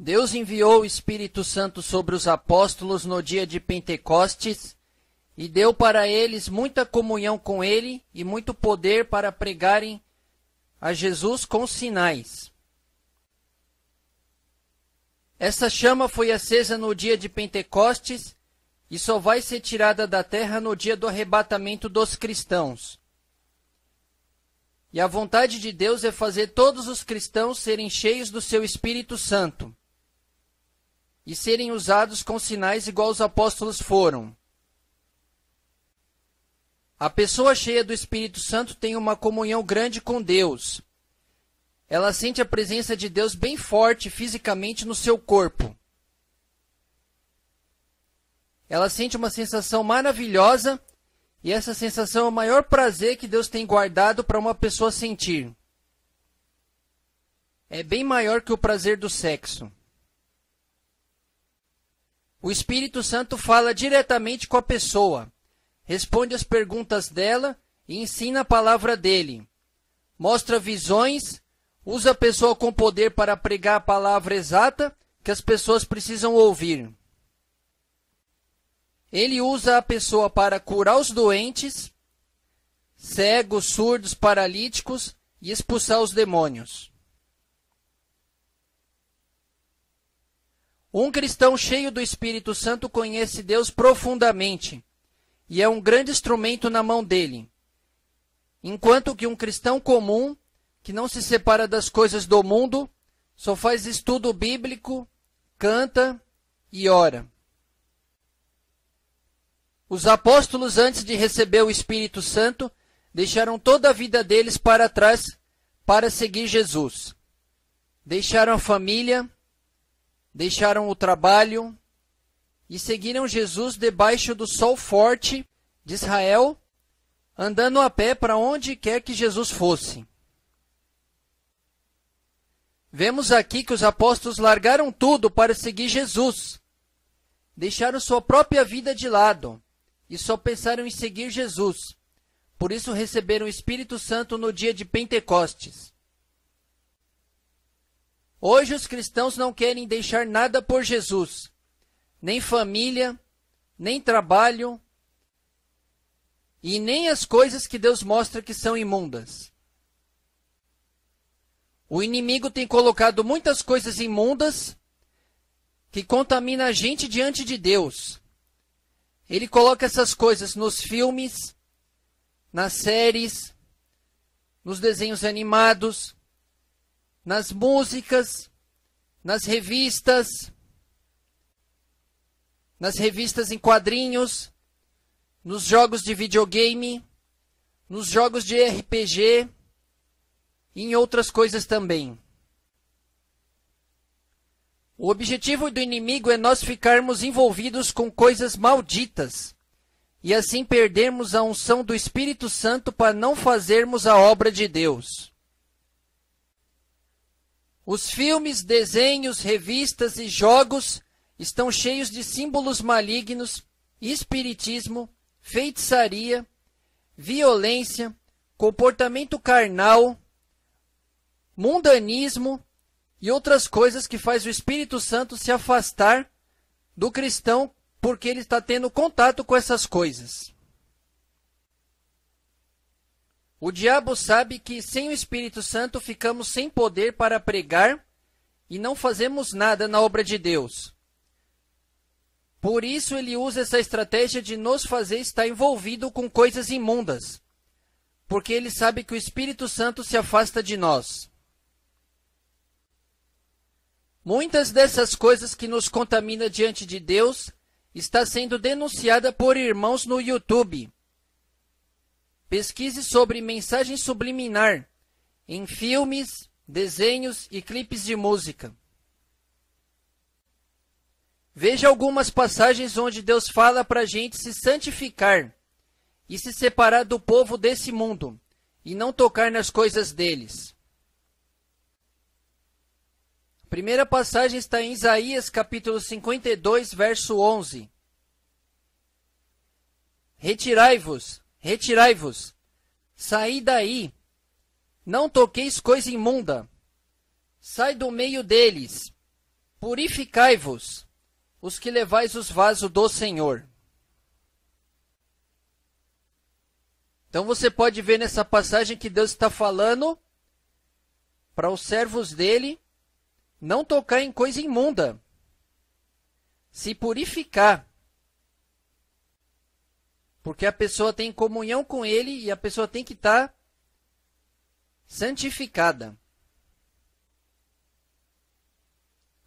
Deus enviou o Espírito Santo sobre os apóstolos no dia de Pentecostes e deu para eles muita comunhão com ele e muito poder para pregarem a Jesus com sinais. Essa chama foi acesa no dia de Pentecostes e só vai ser tirada da terra no dia do arrebatamento dos cristãos. E a vontade de Deus é fazer todos os cristãos serem cheios do seu Espírito Santo e serem usados com sinais igual os apóstolos foram. A pessoa cheia do Espírito Santo tem uma comunhão grande com Deus. Ela sente a presença de Deus bem forte fisicamente no seu corpo. Ela sente uma sensação maravilhosa e essa sensação é o maior prazer que Deus tem guardado para uma pessoa sentir. É bem maior que o prazer do sexo. O Espírito Santo fala diretamente com a pessoa, responde às perguntas dela e ensina a palavra dele. Mostra visões, usa a pessoa com poder para pregar a palavra exata que as pessoas precisam ouvir. Ele usa a pessoa para curar os doentes, cegos, surdos, paralíticos e expulsar os demônios. Um cristão cheio do Espírito Santo conhece Deus profundamente e é um grande instrumento na mão dele. Enquanto que um cristão comum, que não se separa das coisas do mundo, só faz estudo bíblico, canta e ora. Os apóstolos, antes de receber o Espírito Santo, deixaram toda a vida deles para trás para seguir Jesus. Deixaram a família, deixaram o trabalho e seguiram Jesus debaixo do sol forte de Israel, andando a pé para onde quer que Jesus fosse. Vemos aqui que os apóstolos largaram tudo para seguir Jesus. Deixaram sua própria vida de lado e só pensaram em seguir Jesus. Por isso receberam o Espírito Santo no dia de Pentecostes. Hoje os cristãos não querem deixar nada por Jesus, nem família, nem trabalho e nem as coisas que Deus mostra que são imundas. O inimigo tem colocado muitas coisas imundas que contamina a gente diante de Deus. Ele coloca essas coisas nos filmes, nas séries, nos desenhos animados, nas músicas, nas revistas, nas revistas em quadrinhos, nos jogos de videogame, nos jogos de RPG e em outras coisas também. O objetivo do inimigo é nós ficarmos envolvidos com coisas malditas e assim perdermos a unção do Espírito Santo para não fazermos a obra de Deus. Os filmes, desenhos, revistas e jogos estão cheios de símbolos malignos, espiritismo, feitiçaria, violência, comportamento carnal, mundanismo e outras coisas que faz o Espírito Santo se afastar do cristão porque ele está tendo contato com essas coisas. O diabo sabe que sem o Espírito Santo ficamos sem poder para pregar e não fazemos nada na obra de Deus. Por isso ele usa essa estratégia de nos fazer estar envolvido com coisas imundas, porque ele sabe que o Espírito Santo se afasta de nós. Muitas dessas coisas que nos contamina diante de Deus está sendo denunciada por irmãos no YouTube Pesquise sobre mensagem subliminar em filmes, desenhos e clipes de música. Veja algumas passagens onde Deus fala para a gente se santificar e se separar do povo desse mundo e não tocar nas coisas deles. A primeira passagem está em Isaías capítulo 52, verso 11. Retirai-vos Retirai-vos, saí daí, não toqueis coisa imunda, sai do meio deles, purificai-vos, os que levais os vasos do Senhor. Então você pode ver nessa passagem que Deus está falando para os servos dele não tocar em coisa imunda, se purificar. Porque a pessoa tem comunhão com ele e a pessoa tem que estar tá santificada.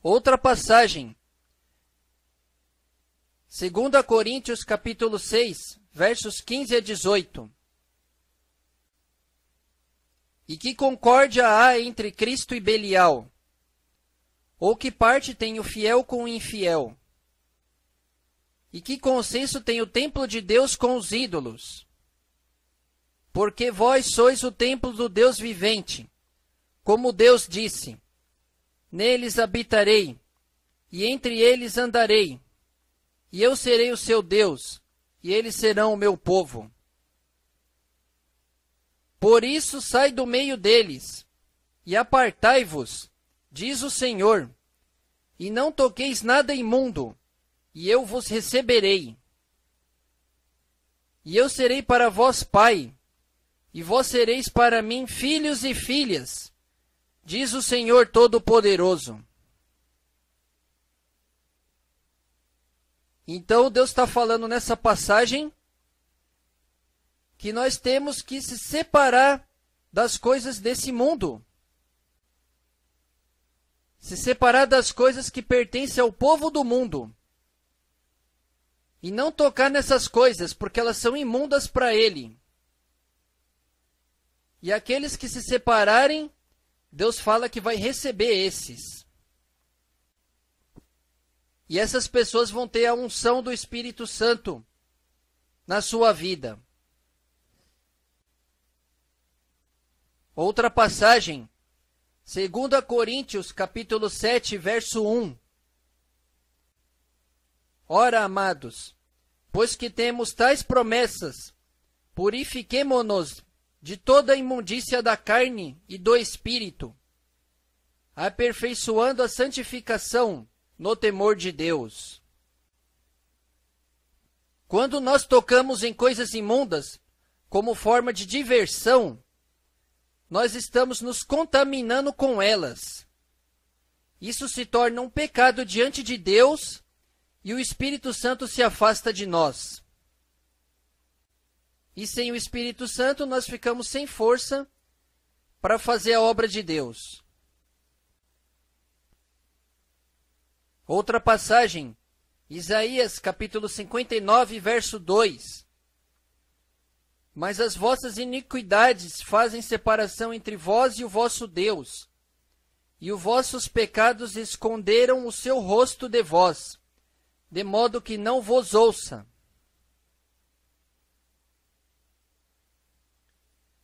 Outra passagem. 2 Coríntios capítulo 6, versos 15 a 18. E que concórdia há entre Cristo e Belial? Ou que parte tem o fiel com o infiel? E que consenso tem o templo de Deus com os ídolos? Porque vós sois o templo do Deus vivente. Como Deus disse: Neles habitarei, e entre eles andarei, e eu serei o seu Deus, e eles serão o meu povo. Por isso sai do meio deles, e apartai-vos, diz o Senhor, e não toqueis nada imundo, e eu vos receberei. E eu serei para vós pai, e vós sereis para mim filhos e filhas, diz o Senhor Todo-Poderoso. Então Deus está falando nessa passagem que nós temos que se separar das coisas desse mundo. Se separar das coisas que pertencem ao povo do mundo e não tocar nessas coisas, porque elas são imundas para ele. E aqueles que se separarem, Deus fala que vai receber esses. E essas pessoas vão ter a unção do Espírito Santo na sua vida. Outra passagem, 2 Coríntios, capítulo 7, verso 1. Ora, amados, pois que temos tais promessas, purifiquemo-nos de toda a imundícia da carne e do espírito, aperfeiçoando a santificação no temor de Deus. Quando nós tocamos em coisas imundas como forma de diversão, nós estamos nos contaminando com elas. Isso se torna um pecado diante de Deus e o Espírito Santo se afasta de nós. E sem o Espírito Santo nós ficamos sem força para fazer a obra de Deus. Outra passagem, Isaías capítulo 59, verso 2. Mas as vossas iniquidades fazem separação entre vós e o vosso Deus, e os vossos pecados esconderam o seu rosto de vós de modo que não vos ouça.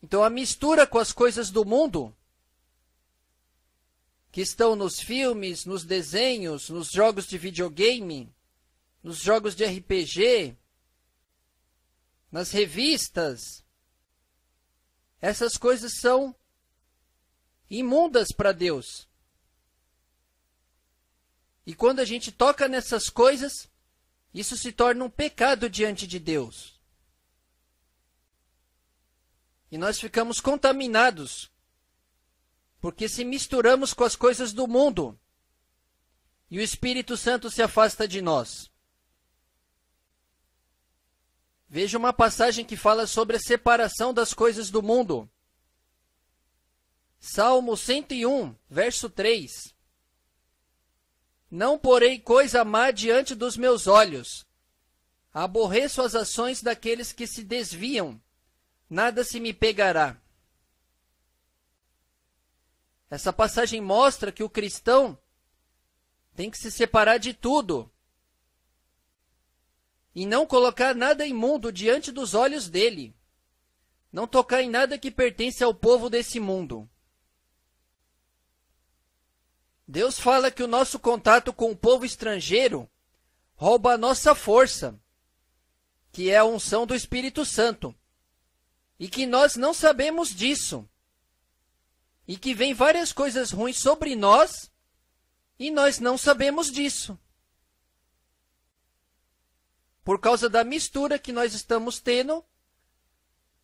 Então, a mistura com as coisas do mundo, que estão nos filmes, nos desenhos, nos jogos de videogame, nos jogos de RPG, nas revistas, essas coisas são imundas para Deus. E quando a gente toca nessas coisas, isso se torna um pecado diante de Deus. E nós ficamos contaminados, porque se misturamos com as coisas do mundo, e o Espírito Santo se afasta de nós. Veja uma passagem que fala sobre a separação das coisas do mundo. Salmo 101, verso 3. Não porei coisa má diante dos meus olhos. Aborreço as ações daqueles que se desviam. Nada se me pegará. Essa passagem mostra que o cristão tem que se separar de tudo e não colocar nada imundo diante dos olhos dele, não tocar em nada que pertence ao povo desse mundo. Deus fala que o nosso contato com o povo estrangeiro rouba a nossa força, que é a unção do Espírito Santo, e que nós não sabemos disso, e que vem várias coisas ruins sobre nós e nós não sabemos disso. Por causa da mistura que nós estamos tendo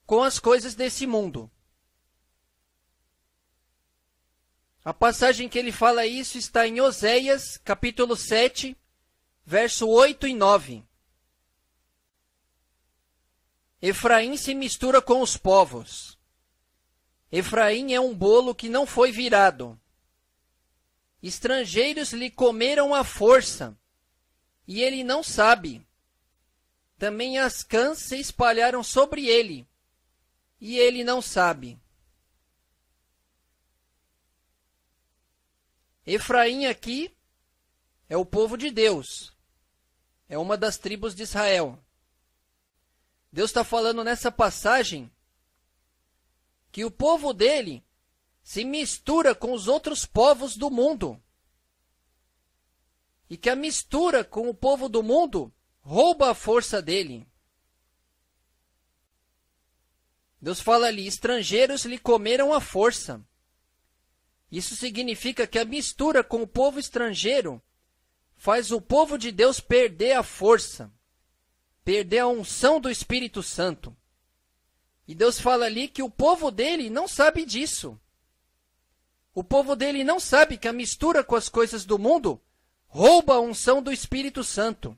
com as coisas desse mundo. A passagem que ele fala isso está em Oséias, capítulo 7, verso 8 e 9. Efraim se mistura com os povos. Efraim é um bolo que não foi virado. Estrangeiros lhe comeram à força, e ele não sabe. Também as cãs se espalharam sobre ele, e ele não sabe. Efraim aqui é o povo de Deus, é uma das tribos de Israel. Deus está falando nessa passagem que o povo dele se mistura com os outros povos do mundo. E que a mistura com o povo do mundo rouba a força dele. Deus fala ali: estrangeiros lhe comeram a força. Isso significa que a mistura com o povo estrangeiro faz o povo de Deus perder a força, perder a unção do Espírito Santo. E Deus fala ali que o povo dele não sabe disso. O povo dele não sabe que a mistura com as coisas do mundo rouba a unção do Espírito Santo.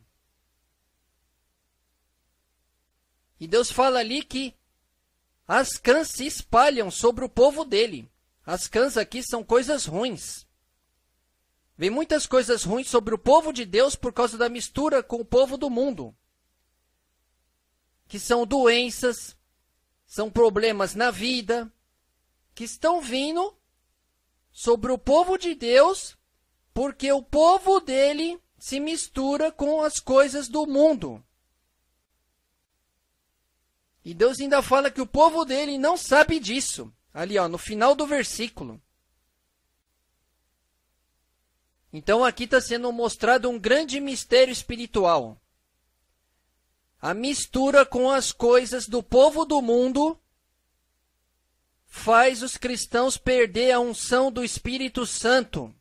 E Deus fala ali que as cãs se espalham sobre o povo dele. As cãs aqui são coisas ruins. Vem muitas coisas ruins sobre o povo de Deus por causa da mistura com o povo do mundo. Que são doenças, são problemas na vida, que estão vindo sobre o povo de Deus, porque o povo dele se mistura com as coisas do mundo. E Deus ainda fala que o povo dele não sabe disso. Ali, ó, no final do versículo. Então aqui está sendo mostrado um grande mistério espiritual. A mistura com as coisas do povo do mundo faz os cristãos perder a unção do Espírito Santo.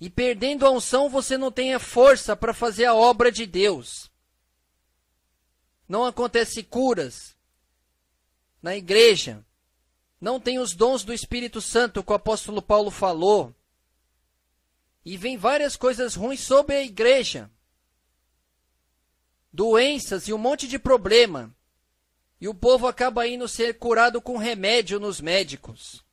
E perdendo a unção, você não tem a força para fazer a obra de Deus. Não acontece curas, na igreja, não tem os dons do Espírito Santo que o apóstolo Paulo falou. E vem várias coisas ruins sobre a igreja. Doenças e um monte de problema. E o povo acaba indo ser curado com remédio nos médicos.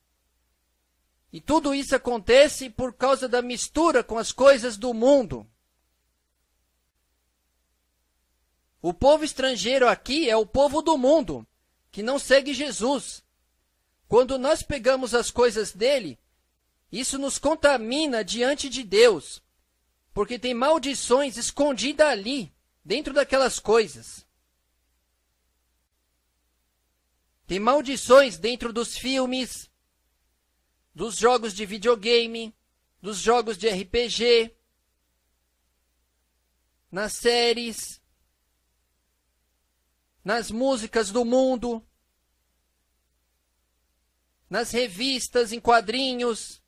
E tudo isso acontece por causa da mistura com as coisas do mundo. O povo estrangeiro aqui é o povo do mundo que não segue Jesus. Quando nós pegamos as coisas dele, isso nos contamina diante de Deus, porque tem maldições escondidas ali, dentro daquelas coisas. Tem maldições dentro dos filmes, dos jogos de videogame, dos jogos de RPG, nas séries, nas músicas do mundo nas revistas, em quadrinhos.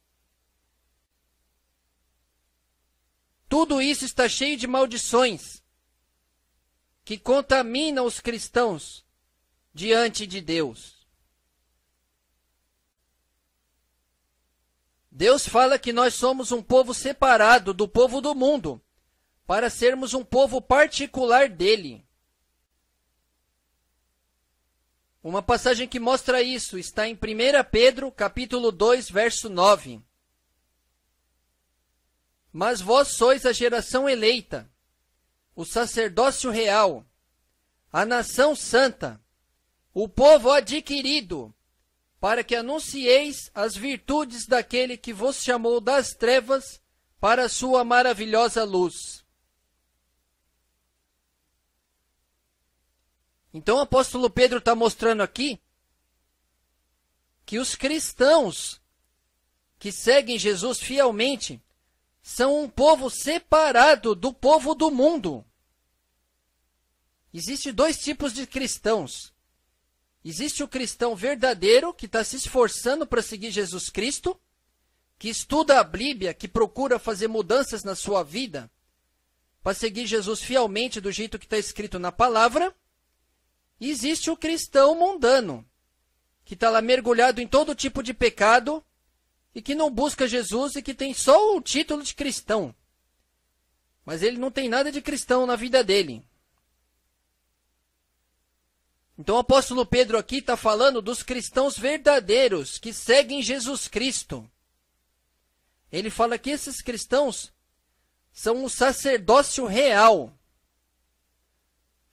Tudo isso está cheio de maldições que contaminam os cristãos diante de Deus. Deus fala que nós somos um povo separado do povo do mundo, para sermos um povo particular dele. Uma passagem que mostra isso está em 1 Pedro, capítulo 2, verso 9. Mas vós sois a geração eleita, o sacerdócio real, a nação santa, o povo adquirido, para que anuncieis as virtudes daquele que vos chamou das trevas para a sua maravilhosa luz. Então o apóstolo Pedro está mostrando aqui que os cristãos que seguem Jesus fielmente são um povo separado do povo do mundo. Existem dois tipos de cristãos. Existe o cristão verdadeiro, que está se esforçando para seguir Jesus Cristo, que estuda a Bíblia, que procura fazer mudanças na sua vida, para seguir Jesus fielmente do jeito que está escrito na palavra existe o cristão mundano, que está lá mergulhado em todo tipo de pecado e que não busca Jesus e que tem só o título de cristão. Mas ele não tem nada de cristão na vida dele. Então o apóstolo Pedro aqui está falando dos cristãos verdadeiros que seguem Jesus Cristo. Ele fala que esses cristãos são um sacerdócio real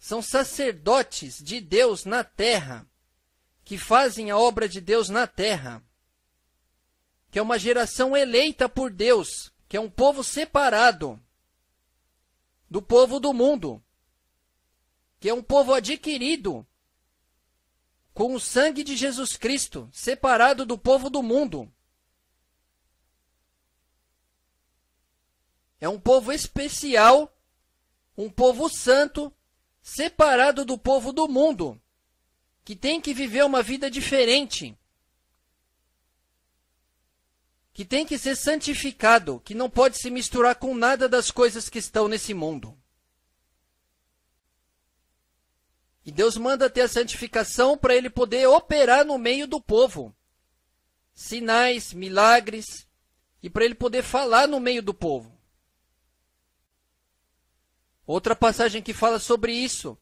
são sacerdotes de Deus na terra, que fazem a obra de Deus na terra, que é uma geração eleita por Deus, que é um povo separado do povo do mundo, que é um povo adquirido com o sangue de Jesus Cristo, separado do povo do mundo. É um povo especial, um povo santo, separado do povo do mundo, que tem que viver uma vida diferente, que tem que ser santificado, que não pode se misturar com nada das coisas que estão nesse mundo. E Deus manda ter a santificação para ele poder operar no meio do povo. Sinais, milagres, e para ele poder falar no meio do povo. Outra passagem que fala sobre isso.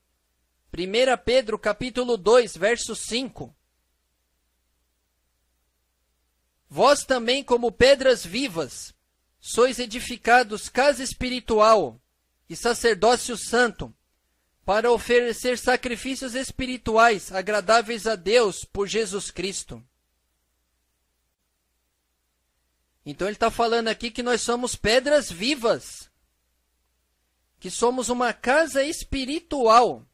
1 Pedro capítulo 2, verso 5. Vós também, como pedras vivas, sois edificados casa espiritual e sacerdócio santo, para oferecer sacrifícios espirituais agradáveis a Deus por Jesus Cristo. Então ele está falando aqui que nós somos pedras vivas que somos uma casa espiritual.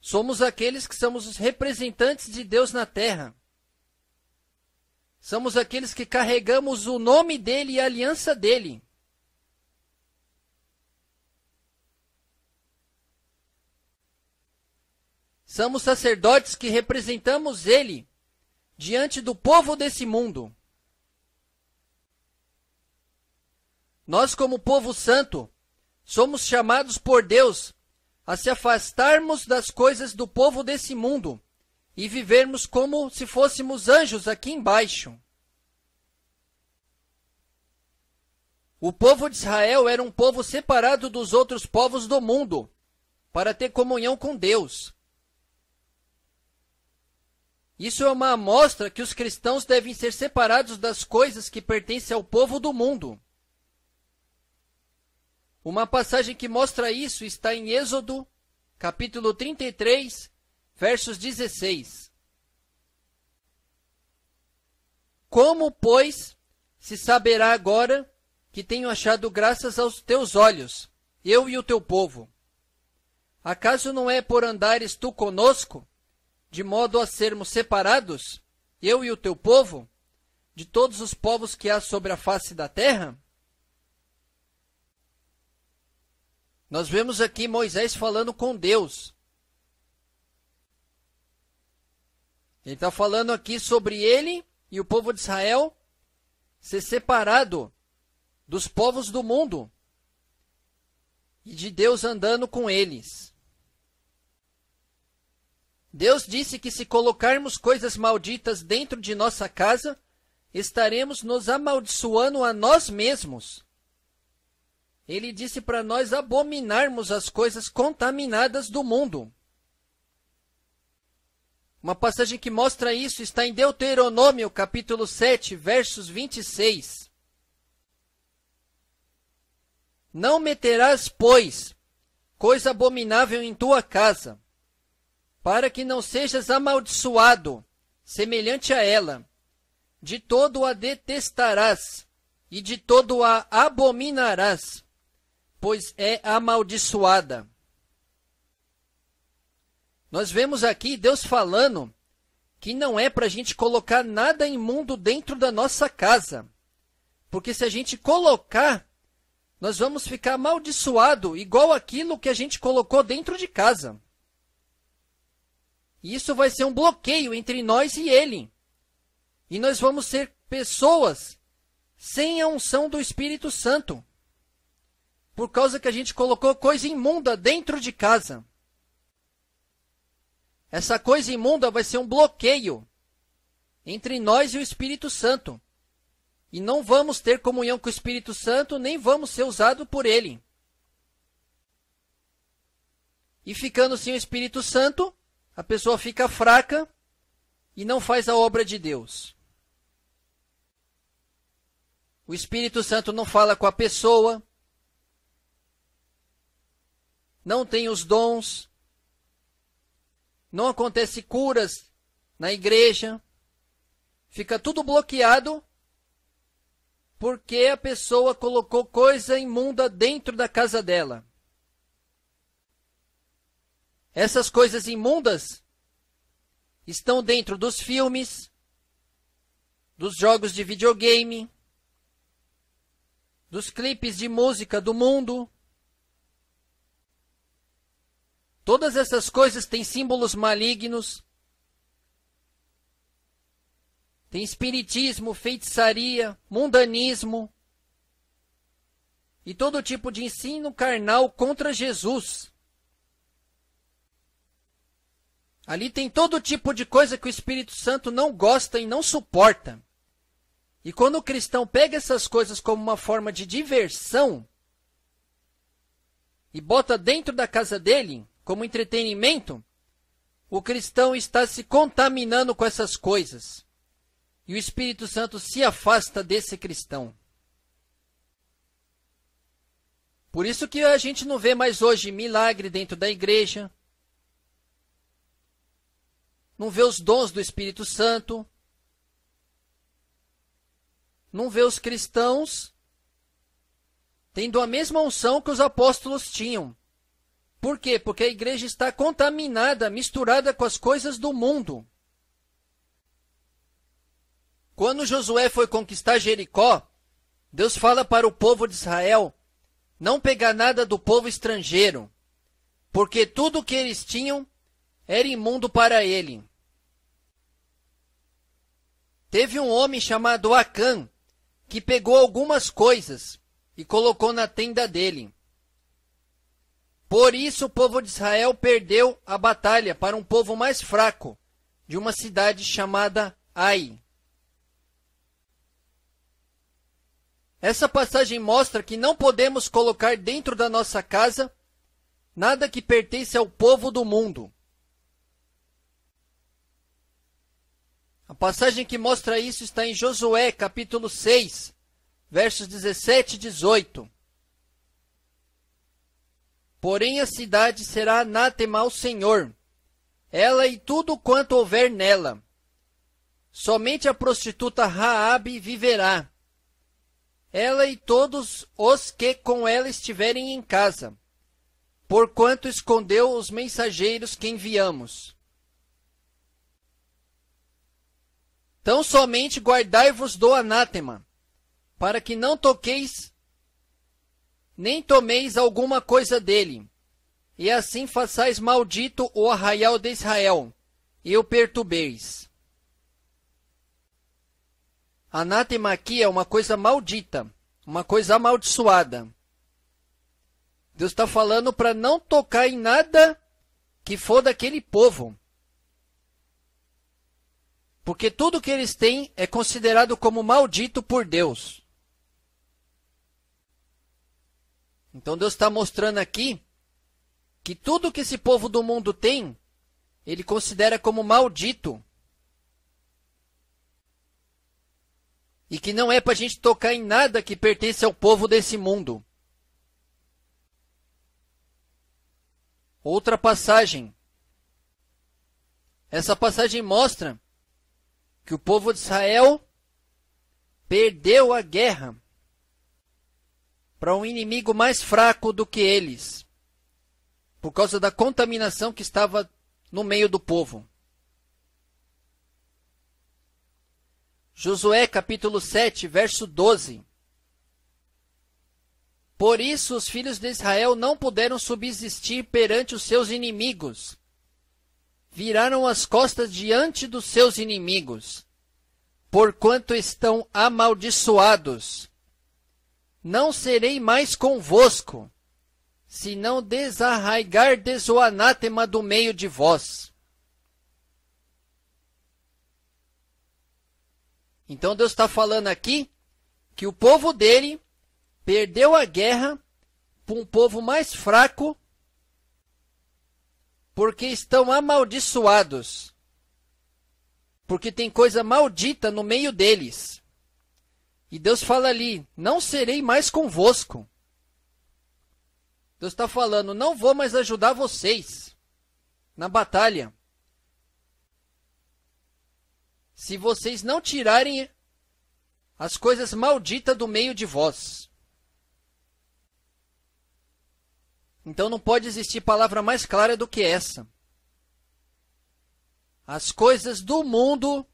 Somos aqueles que somos os representantes de Deus na terra. Somos aqueles que carregamos o nome dele e a aliança dele. Somos sacerdotes que representamos ele diante do povo desse mundo. Nós, como povo santo, somos chamados por Deus a se afastarmos das coisas do povo desse mundo e vivermos como se fôssemos anjos aqui embaixo. O povo de Israel era um povo separado dos outros povos do mundo para ter comunhão com Deus. Isso é uma amostra que os cristãos devem ser separados das coisas que pertencem ao povo do mundo. Uma passagem que mostra isso está em Êxodo, capítulo 33, versos 16. Como, pois, se saberá agora que tenho achado graças aos teus olhos, eu e o teu povo? Acaso não é por andares tu conosco, de modo a sermos separados, eu e o teu povo, de todos os povos que há sobre a face da terra? Nós vemos aqui Moisés falando com Deus. Ele está falando aqui sobre ele e o povo de Israel ser separado dos povos do mundo e de Deus andando com eles. Deus disse que se colocarmos coisas malditas dentro de nossa casa, estaremos nos amaldiçoando a nós mesmos ele disse para nós abominarmos as coisas contaminadas do mundo. Uma passagem que mostra isso está em Deuteronômio, capítulo 7, versos 26. Não meterás, pois, coisa abominável em tua casa, para que não sejas amaldiçoado, semelhante a ela. De todo a detestarás, e de todo a abominarás pois é amaldiçoada. Nós vemos aqui Deus falando que não é para a gente colocar nada imundo dentro da nossa casa. Porque se a gente colocar, nós vamos ficar amaldiçoado, igual aquilo que a gente colocou dentro de casa. E isso vai ser um bloqueio entre nós e ele. E nós vamos ser pessoas sem a unção do Espírito Santo por causa que a gente colocou coisa imunda dentro de casa. Essa coisa imunda vai ser um bloqueio entre nós e o Espírito Santo. E não vamos ter comunhão com o Espírito Santo, nem vamos ser usados por ele. E ficando sem o Espírito Santo, a pessoa fica fraca e não faz a obra de Deus. O Espírito Santo não fala com a pessoa, não tem os dons, não acontece curas na igreja, fica tudo bloqueado porque a pessoa colocou coisa imunda dentro da casa dela. Essas coisas imundas estão dentro dos filmes, dos jogos de videogame, dos clipes de música do mundo, Todas essas coisas têm símbolos malignos, tem espiritismo, feitiçaria, mundanismo e todo tipo de ensino carnal contra Jesus. Ali tem todo tipo de coisa que o Espírito Santo não gosta e não suporta. E quando o cristão pega essas coisas como uma forma de diversão e bota dentro da casa dele, como entretenimento, o cristão está se contaminando com essas coisas. E o Espírito Santo se afasta desse cristão. Por isso que a gente não vê mais hoje milagre dentro da igreja. Não vê os dons do Espírito Santo. Não vê os cristãos tendo a mesma unção que os apóstolos tinham. Por quê? Porque a igreja está contaminada, misturada com as coisas do mundo. Quando Josué foi conquistar Jericó, Deus fala para o povo de Israel não pegar nada do povo estrangeiro, porque tudo o que eles tinham era imundo para ele. Teve um homem chamado Acã que pegou algumas coisas e colocou na tenda dele. Por isso o povo de Israel perdeu a batalha para um povo mais fraco, de uma cidade chamada Ai. Essa passagem mostra que não podemos colocar dentro da nossa casa nada que pertence ao povo do mundo. A passagem que mostra isso está em Josué, capítulo 6, versos 17 e 18. Porém a cidade será anátema ao Senhor, ela e tudo quanto houver nela. Somente a prostituta Raabe viverá, ela e todos os que com ela estiverem em casa, porquanto escondeu os mensageiros que enviamos. Tão somente guardai-vos do anátema, para que não toqueis nem tomeis alguma coisa dele. E assim façais maldito o arraial de Israel, e o perturbeis. Anátema aqui é uma coisa maldita, uma coisa amaldiçoada. Deus está falando para não tocar em nada que for daquele povo. Porque tudo que eles têm é considerado como maldito por Deus. Então Deus está mostrando aqui que tudo que esse povo do mundo tem, ele considera como maldito. E que não é para a gente tocar em nada que pertence ao povo desse mundo. Outra passagem. Essa passagem mostra que o povo de Israel perdeu a guerra para um inimigo mais fraco do que eles, por causa da contaminação que estava no meio do povo. Josué capítulo 7, verso 12. Por isso os filhos de Israel não puderam subsistir perante os seus inimigos. Viraram as costas diante dos seus inimigos, porquanto estão amaldiçoados não serei mais convosco, se não desarraigardes o anátema do meio de vós. Então Deus está falando aqui que o povo dele perdeu a guerra para um povo mais fraco, porque estão amaldiçoados, porque tem coisa maldita no meio deles. E Deus fala ali: Não serei mais convosco. Deus está falando: Não vou mais ajudar vocês na batalha. Se vocês não tirarem as coisas malditas do meio de vós. Então não pode existir palavra mais clara do que essa. As coisas do mundo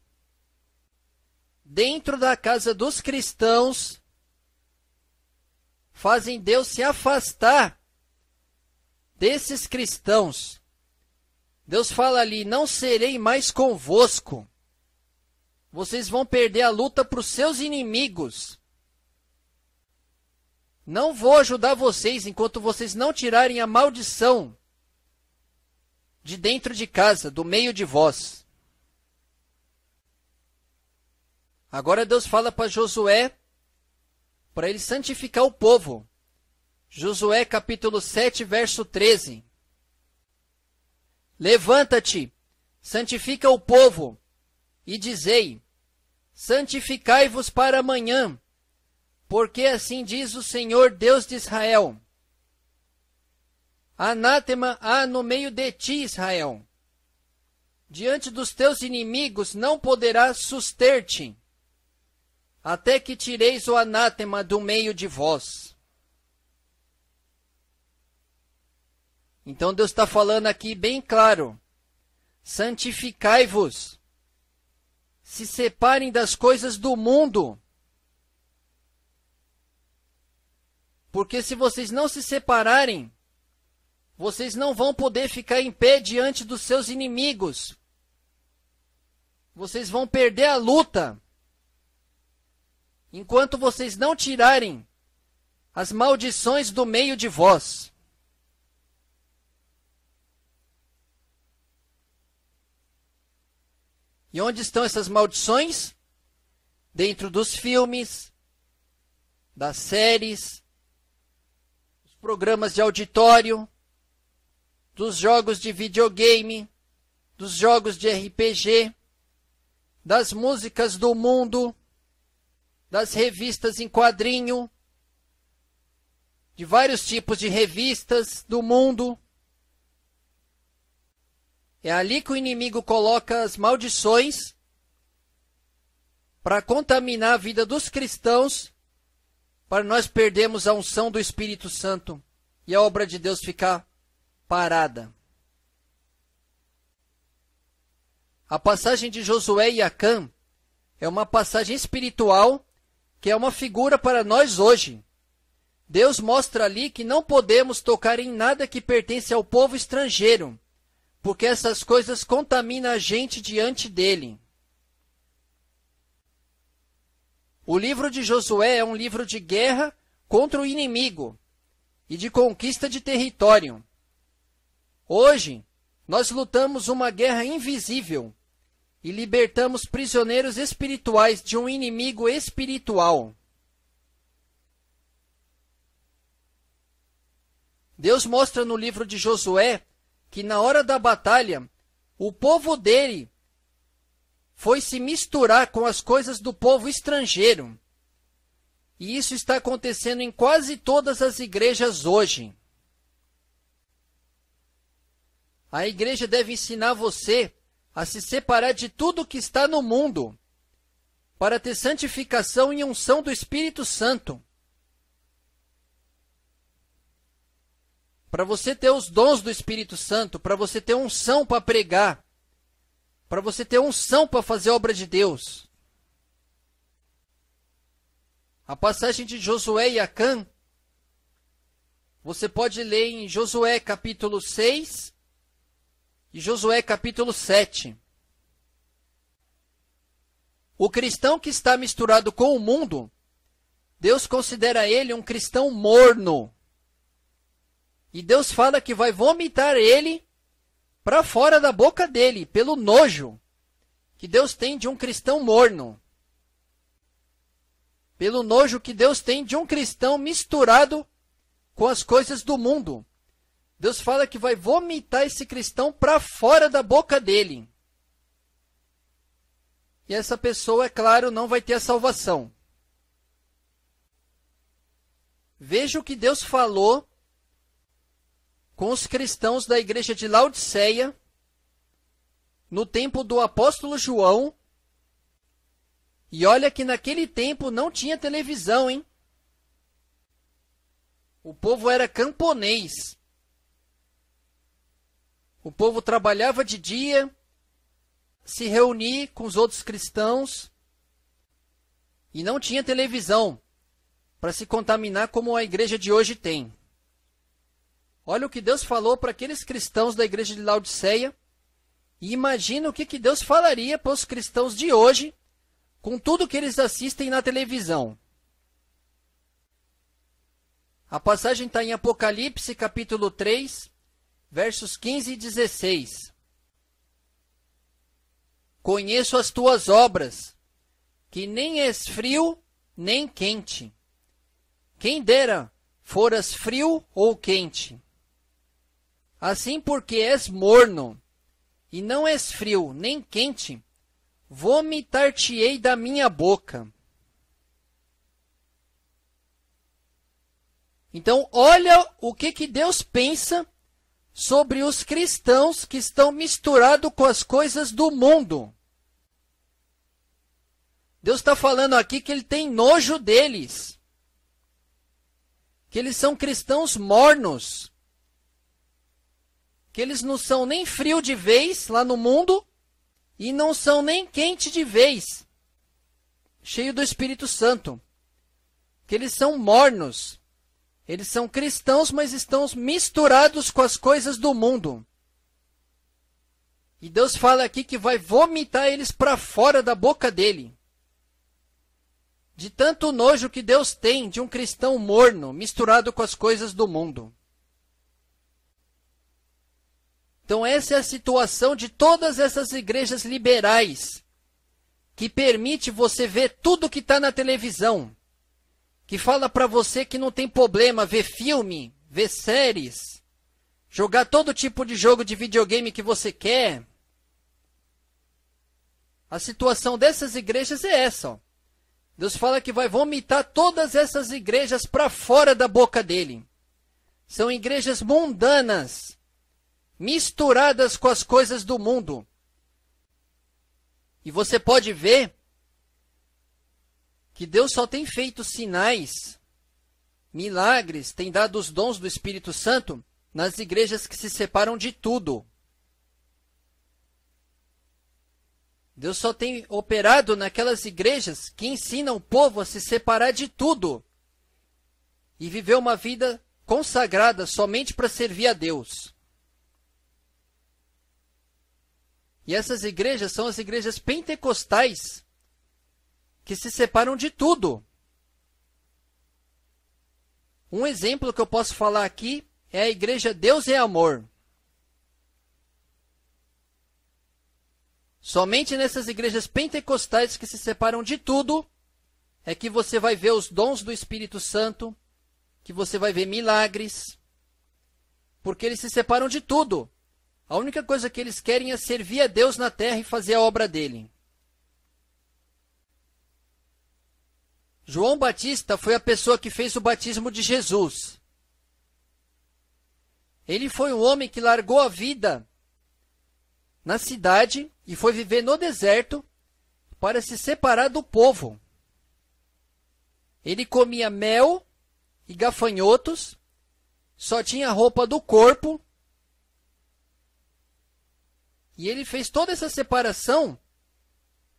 dentro da casa dos cristãos fazem Deus se afastar desses cristãos. Deus fala ali: Não serei mais convosco. Vocês vão perder a luta para os seus inimigos. Não vou ajudar vocês enquanto vocês não tirarem a maldição de dentro de casa, do meio de vós. Agora Deus fala para Josué para ele santificar o povo. Josué capítulo 7, verso 13. Levanta-te, santifica o povo, e dizei: Santificai-vos para amanhã, porque assim diz o Senhor Deus de Israel. Anátema há no meio de ti, Israel. Diante dos teus inimigos não poderá suster-te até que tireis o anátema do meio de vós. Então Deus está falando aqui bem claro: santificai-vos, se separem das coisas do mundo. Porque se vocês não se separarem, vocês não vão poder ficar em pé diante dos seus inimigos. Vocês vão perder a luta enquanto vocês não tirarem as maldições do meio de vós. E onde estão essas maldições? Dentro dos filmes, das séries, dos programas de auditório, dos jogos de videogame, dos jogos de RPG, das músicas do mundo, das revistas em quadrinho, de vários tipos de revistas do mundo. É ali que o inimigo coloca as maldições para contaminar a vida dos cristãos, para nós perdermos a unção do Espírito Santo e a obra de Deus ficar parada. A passagem de Josué e Acã é uma passagem espiritual que é uma figura para nós hoje. Deus mostra ali que não podemos tocar em nada que pertence ao povo estrangeiro, porque essas coisas contaminam a gente diante dele. O livro de Josué é um livro de guerra contra o inimigo e de conquista de território. Hoje, nós lutamos uma guerra invisível e libertamos prisioneiros espirituais de um inimigo espiritual. Deus mostra no livro de Josué que na hora da batalha, o povo dele foi se misturar com as coisas do povo estrangeiro. E isso está acontecendo em quase todas as igrejas hoje. A igreja deve ensinar você a se separar de tudo que está no mundo, para ter santificação e unção do Espírito Santo. Para você ter os dons do Espírito Santo, para você ter unção para pregar, para você ter unção para fazer a obra de Deus. A passagem de Josué e Acã, você pode ler em Josué capítulo 6, Josué capítulo 7. O cristão que está misturado com o mundo, Deus considera ele um cristão morno. E Deus fala que vai vomitar ele para fora da boca dele, pelo nojo que Deus tem de um cristão morno. Pelo nojo que Deus tem de um cristão misturado com as coisas do mundo. Deus fala que vai vomitar esse cristão para fora da boca dele. E essa pessoa, é claro, não vai ter a salvação. Veja o que Deus falou com os cristãos da igreja de Laodiceia no tempo do apóstolo João. E olha que naquele tempo não tinha televisão, hein? O povo era camponês. O povo trabalhava de dia, se reunia com os outros cristãos e não tinha televisão para se contaminar como a igreja de hoje tem. Olha o que Deus falou para aqueles cristãos da igreja de Laodiceia e imagina o que, que Deus falaria para os cristãos de hoje com tudo que eles assistem na televisão. A passagem está em Apocalipse, capítulo 3, versos 15 e 16. Conheço as tuas obras, que nem és frio nem quente. Quem dera foras frio ou quente. Assim porque és morno, e não és frio nem quente, vomitar-te-ei da minha boca. Então, olha o que, que Deus pensa sobre os cristãos que estão misturados com as coisas do mundo. Deus está falando aqui que ele tem nojo deles. Que eles são cristãos mornos. Que eles não são nem frio de vez lá no mundo e não são nem quente de vez, cheio do Espírito Santo. Que eles são mornos. Eles são cristãos, mas estão misturados com as coisas do mundo. E Deus fala aqui que vai vomitar eles para fora da boca dele. De tanto nojo que Deus tem de um cristão morno, misturado com as coisas do mundo. Então, essa é a situação de todas essas igrejas liberais, que permite você ver tudo que está na televisão, que fala para você que não tem problema ver filme, ver séries, jogar todo tipo de jogo de videogame que você quer. A situação dessas igrejas é essa. Ó. Deus fala que vai vomitar todas essas igrejas para fora da boca dele. São igrejas mundanas, misturadas com as coisas do mundo. E você pode ver que Deus só tem feito sinais, milagres, tem dado os dons do Espírito Santo nas igrejas que se separam de tudo. Deus só tem operado naquelas igrejas que ensinam o povo a se separar de tudo e viver uma vida consagrada somente para servir a Deus. E essas igrejas são as igrejas pentecostais que se separam de tudo. Um exemplo que eu posso falar aqui é a igreja Deus é Amor. Somente nessas igrejas pentecostais que se separam de tudo é que você vai ver os dons do Espírito Santo, que você vai ver milagres, porque eles se separam de tudo. A única coisa que eles querem é servir a Deus na terra e fazer a obra dele. João Batista foi a pessoa que fez o batismo de Jesus. Ele foi um homem que largou a vida na cidade e foi viver no deserto para se separar do povo. Ele comia mel e gafanhotos, só tinha roupa do corpo. E ele fez toda essa separação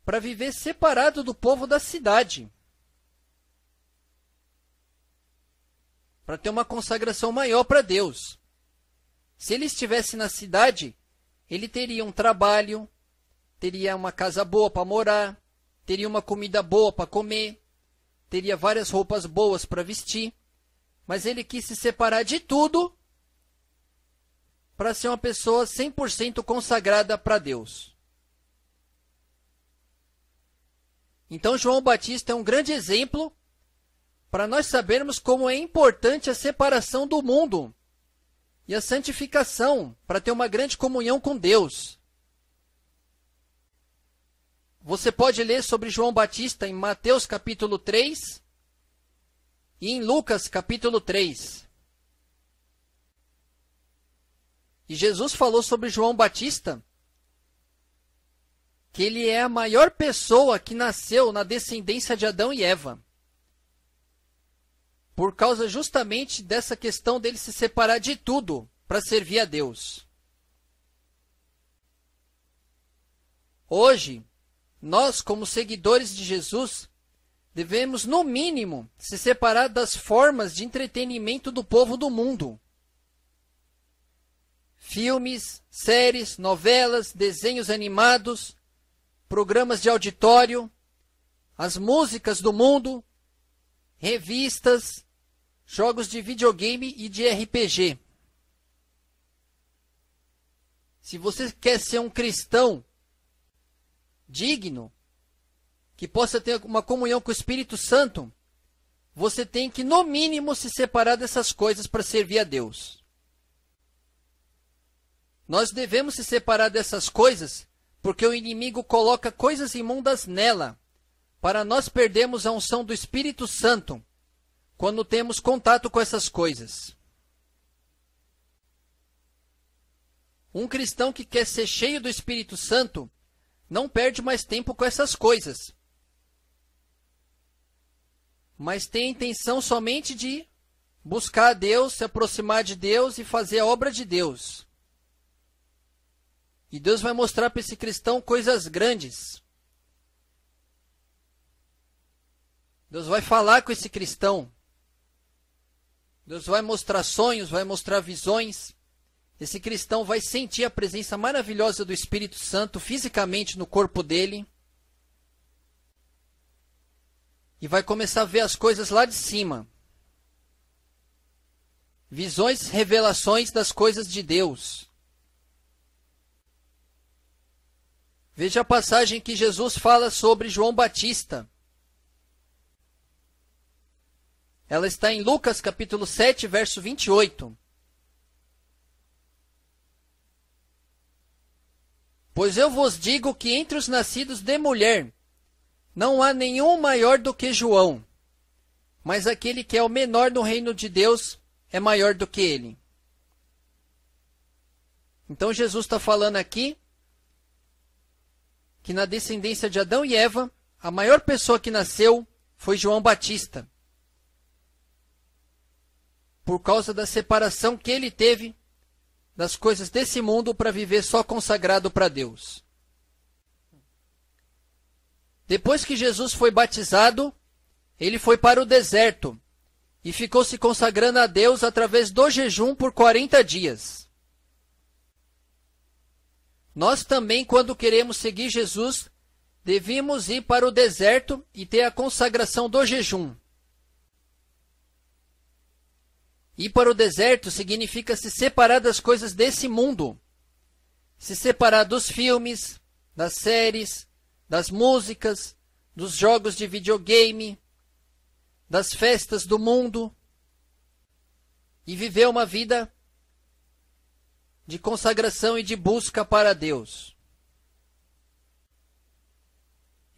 para viver separado do povo da cidade. para ter uma consagração maior para Deus. Se ele estivesse na cidade, ele teria um trabalho, teria uma casa boa para morar, teria uma comida boa para comer, teria várias roupas boas para vestir, mas ele quis se separar de tudo para ser uma pessoa 100% consagrada para Deus. Então João Batista é um grande exemplo para nós sabermos como é importante a separação do mundo e a santificação para ter uma grande comunhão com Deus. Você pode ler sobre João Batista em Mateus capítulo 3 e em Lucas capítulo 3. E Jesus falou sobre João Batista que ele é a maior pessoa que nasceu na descendência de Adão e Eva por causa justamente dessa questão dele se separar de tudo para servir a Deus. Hoje, nós, como seguidores de Jesus, devemos, no mínimo, se separar das formas de entretenimento do povo do mundo. Filmes, séries, novelas, desenhos animados, programas de auditório, as músicas do mundo, revistas, Jogos de videogame e de RPG. Se você quer ser um cristão digno, que possa ter uma comunhão com o Espírito Santo, você tem que, no mínimo, se separar dessas coisas para servir a Deus. Nós devemos se separar dessas coisas porque o inimigo coloca coisas imundas nela, para nós perdermos a unção do Espírito Santo quando temos contato com essas coisas. Um cristão que quer ser cheio do Espírito Santo não perde mais tempo com essas coisas, mas tem a intenção somente de buscar a Deus, se aproximar de Deus e fazer a obra de Deus. E Deus vai mostrar para esse cristão coisas grandes. Deus vai falar com esse cristão. Deus vai mostrar sonhos, vai mostrar visões. Esse cristão vai sentir a presença maravilhosa do Espírito Santo fisicamente no corpo dele. E vai começar a ver as coisas lá de cima. Visões, revelações das coisas de Deus. Veja a passagem que Jesus fala sobre João Batista. Ela está em Lucas capítulo 7, verso 28. Pois eu vos digo que entre os nascidos de mulher não há nenhum maior do que João, mas aquele que é o menor no reino de Deus é maior do que ele. Então Jesus está falando aqui que na descendência de Adão e Eva, a maior pessoa que nasceu foi João Batista por causa da separação que ele teve das coisas desse mundo para viver só consagrado para Deus. Depois que Jesus foi batizado, ele foi para o deserto e ficou se consagrando a Deus através do jejum por 40 dias. Nós também, quando queremos seguir Jesus, devemos ir para o deserto e ter a consagração do jejum. Ir para o deserto significa se separar das coisas desse mundo. Se separar dos filmes, das séries, das músicas, dos jogos de videogame, das festas do mundo. E viver uma vida de consagração e de busca para Deus.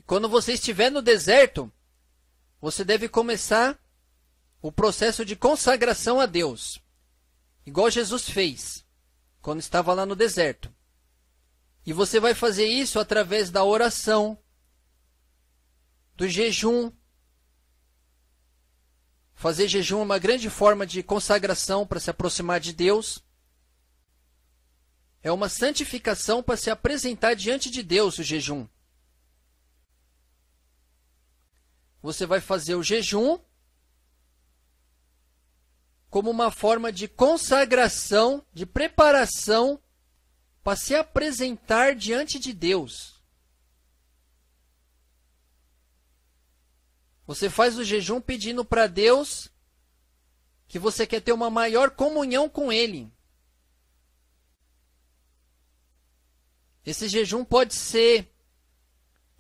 Quando você estiver no deserto, você deve começar o processo de consagração a Deus, igual Jesus fez quando estava lá no deserto. E você vai fazer isso através da oração, do jejum. Fazer jejum é uma grande forma de consagração para se aproximar de Deus. É uma santificação para se apresentar diante de Deus o jejum. Você vai fazer o jejum como uma forma de consagração, de preparação para se apresentar diante de Deus. Você faz o jejum pedindo para Deus que você quer ter uma maior comunhão com Ele. Esse jejum pode ser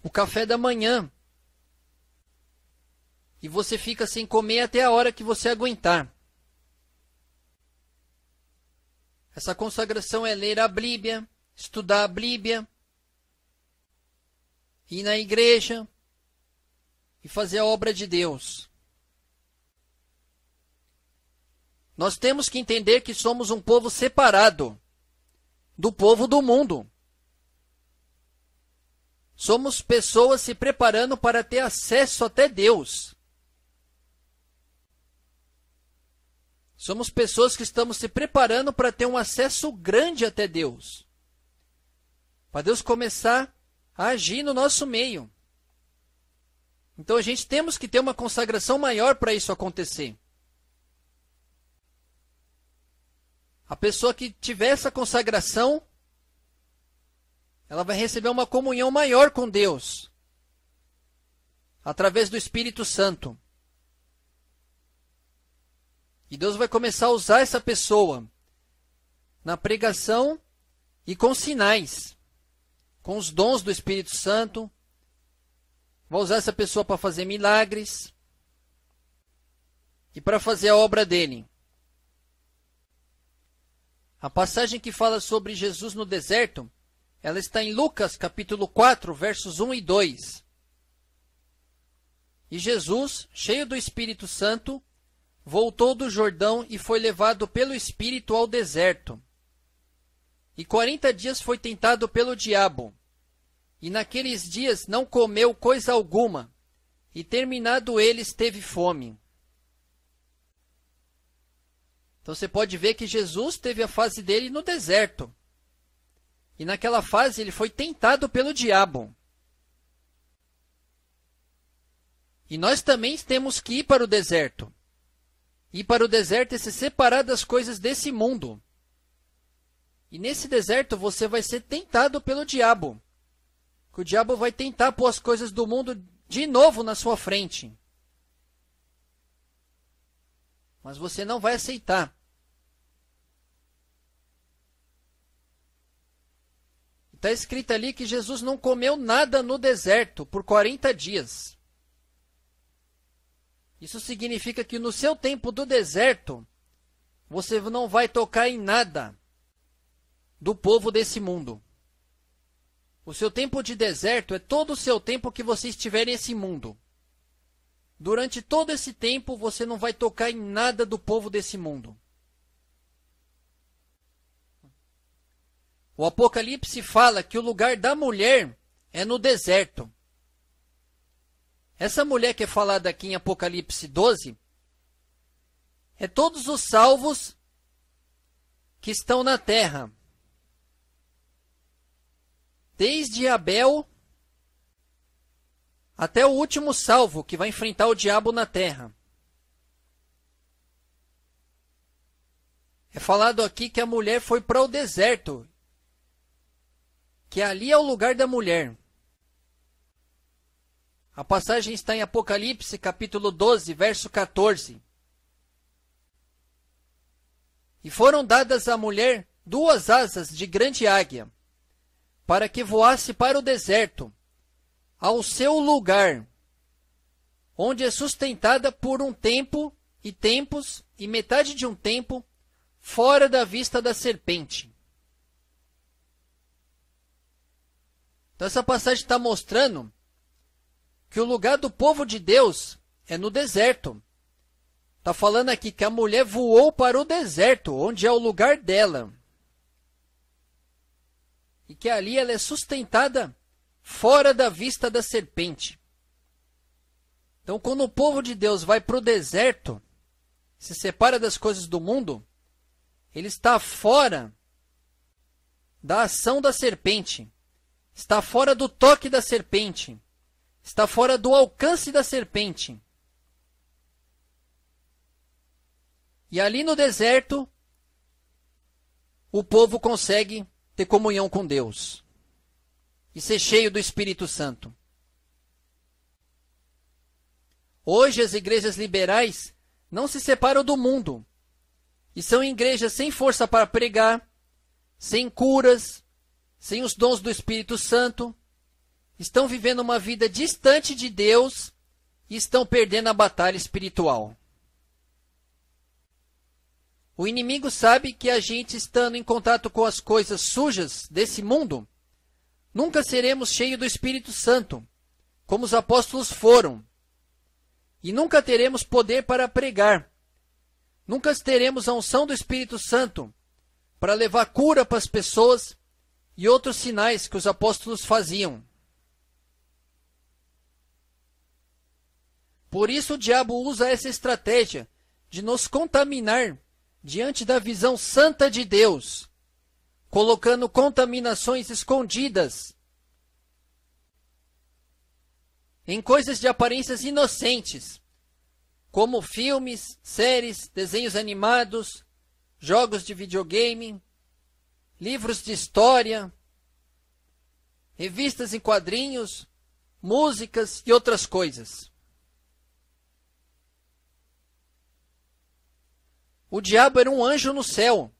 o café da manhã. E você fica sem comer até a hora que você aguentar. Essa consagração é ler a Bíblia, estudar a Bíblia, ir na igreja e fazer a obra de Deus. Nós temos que entender que somos um povo separado do povo do mundo. Somos pessoas se preparando para ter acesso até Deus. Somos pessoas que estamos se preparando para ter um acesso grande até Deus. Para Deus começar a agir no nosso meio. Então a gente temos que ter uma consagração maior para isso acontecer. A pessoa que tiver essa consagração, ela vai receber uma comunhão maior com Deus através do Espírito Santo. E Deus vai começar a usar essa pessoa na pregação e com sinais, com os dons do Espírito Santo. Vai usar essa pessoa para fazer milagres e para fazer a obra dele. A passagem que fala sobre Jesus no deserto, ela está em Lucas capítulo 4, versos 1 e 2. E Jesus, cheio do Espírito Santo, voltou do Jordão e foi levado pelo Espírito ao deserto. E quarenta dias foi tentado pelo diabo. E naqueles dias não comeu coisa alguma, e terminado eles teve fome. Então você pode ver que Jesus teve a fase dele no deserto. E naquela fase ele foi tentado pelo diabo. E nós também temos que ir para o deserto ir para o deserto e se separar das coisas desse mundo. E nesse deserto você vai ser tentado pelo diabo. Que o diabo vai tentar pôr as coisas do mundo de novo na sua frente. Mas você não vai aceitar. Está escrito ali que Jesus não comeu nada no deserto por 40 dias. Isso significa que no seu tempo do deserto, você não vai tocar em nada do povo desse mundo. O seu tempo de deserto é todo o seu tempo que você estiver nesse mundo. Durante todo esse tempo, você não vai tocar em nada do povo desse mundo. O Apocalipse fala que o lugar da mulher é no deserto. Essa mulher que é falada aqui em Apocalipse 12 é todos os salvos que estão na terra. Desde Abel até o último salvo que vai enfrentar o diabo na terra. É falado aqui que a mulher foi para o deserto, que ali é o lugar da mulher. A passagem está em Apocalipse, capítulo 12, verso 14. E foram dadas à mulher duas asas de grande águia, para que voasse para o deserto, ao seu lugar, onde é sustentada por um tempo e tempos e metade de um tempo, fora da vista da serpente. Então essa passagem está mostrando que o lugar do povo de Deus é no deserto. Está falando aqui que a mulher voou para o deserto, onde é o lugar dela. E que ali ela é sustentada fora da vista da serpente. Então, quando o povo de Deus vai para o deserto, se separa das coisas do mundo, ele está fora da ação da serpente, está fora do toque da serpente, Está fora do alcance da serpente. E ali no deserto, o povo consegue ter comunhão com Deus e ser cheio do Espírito Santo. Hoje as igrejas liberais não se separam do mundo e são igrejas sem força para pregar, sem curas, sem os dons do Espírito Santo, estão vivendo uma vida distante de Deus e estão perdendo a batalha espiritual. O inimigo sabe que a gente estando em contato com as coisas sujas desse mundo, nunca seremos cheios do Espírito Santo, como os apóstolos foram. E nunca teremos poder para pregar. Nunca teremos a unção do Espírito Santo para levar cura para as pessoas e outros sinais que os apóstolos faziam. Por isso o diabo usa essa estratégia de nos contaminar diante da visão santa de Deus, colocando contaminações escondidas em coisas de aparências inocentes, como filmes, séries, desenhos animados, jogos de videogame, livros de história, revistas em quadrinhos, músicas e outras coisas. O diabo era um anjo no céu.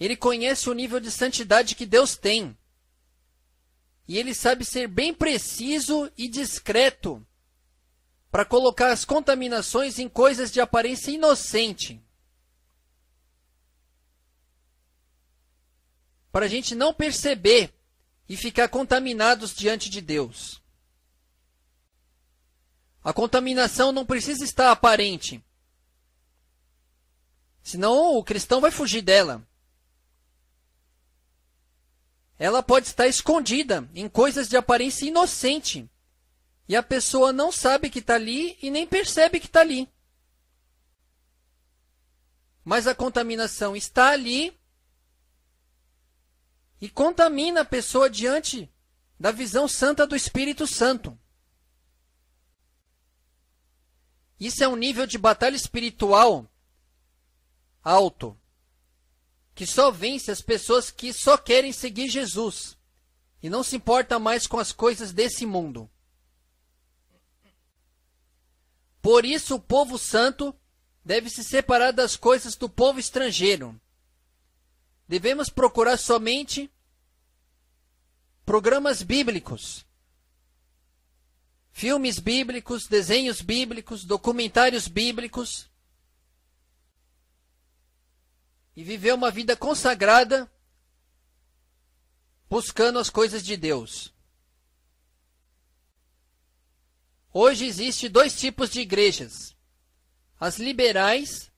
Ele conhece o nível de santidade que Deus tem. E ele sabe ser bem preciso e discreto para colocar as contaminações em coisas de aparência inocente. Para a gente não perceber e ficar contaminados diante de Deus. A contaminação não precisa estar aparente. Senão o cristão vai fugir dela. Ela pode estar escondida em coisas de aparência inocente. E a pessoa não sabe que está ali e nem percebe que está ali. Mas a contaminação está ali e contamina a pessoa diante da visão santa do Espírito Santo. Isso é um nível de batalha espiritual alto, que só vence as pessoas que só querem seguir Jesus e não se importa mais com as coisas desse mundo. Por isso o povo santo deve se separar das coisas do povo estrangeiro. Devemos procurar somente programas bíblicos, filmes bíblicos, desenhos bíblicos, documentários bíblicos, e viver uma vida consagrada buscando as coisas de Deus. Hoje existe dois tipos de igrejas: as liberais,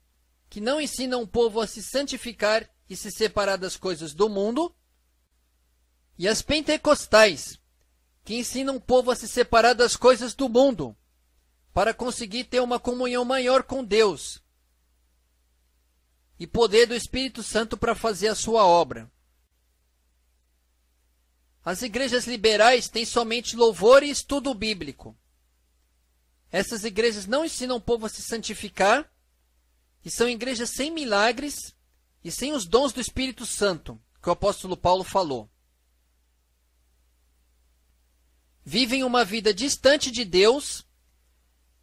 que não ensinam o povo a se santificar e se separar das coisas do mundo, e as pentecostais, que ensinam o povo a se separar das coisas do mundo para conseguir ter uma comunhão maior com Deus e poder do Espírito Santo para fazer a sua obra. As igrejas liberais têm somente louvor e estudo bíblico. Essas igrejas não ensinam o povo a se santificar e são igrejas sem milagres e sem os dons do Espírito Santo, que o apóstolo Paulo falou. Vivem uma vida distante de Deus,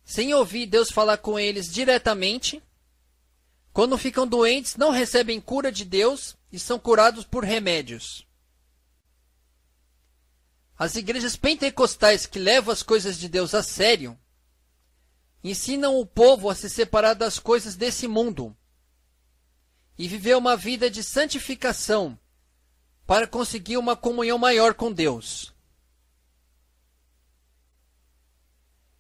sem ouvir Deus falar com eles diretamente quando ficam doentes, não recebem cura de Deus e são curados por remédios. As igrejas pentecostais que levam as coisas de Deus a sério ensinam o povo a se separar das coisas desse mundo e viver uma vida de santificação para conseguir uma comunhão maior com Deus.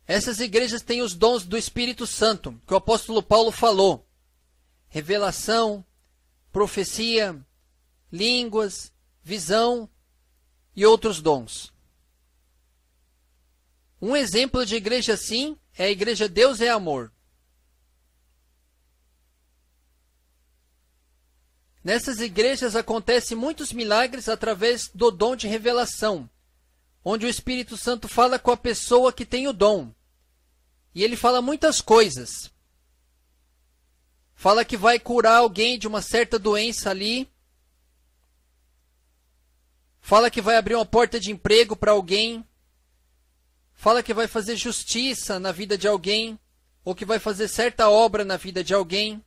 Essas igrejas têm os dons do Espírito Santo, que o apóstolo Paulo falou, revelação, profecia, línguas, visão e outros dons. Um exemplo de igreja assim é a igreja Deus é Amor. Nessas igrejas acontecem muitos milagres através do dom de revelação, onde o Espírito Santo fala com a pessoa que tem o dom. E ele fala muitas coisas. Fala que vai curar alguém de uma certa doença ali. Fala que vai abrir uma porta de emprego para alguém. Fala que vai fazer justiça na vida de alguém. Ou que vai fazer certa obra na vida de alguém.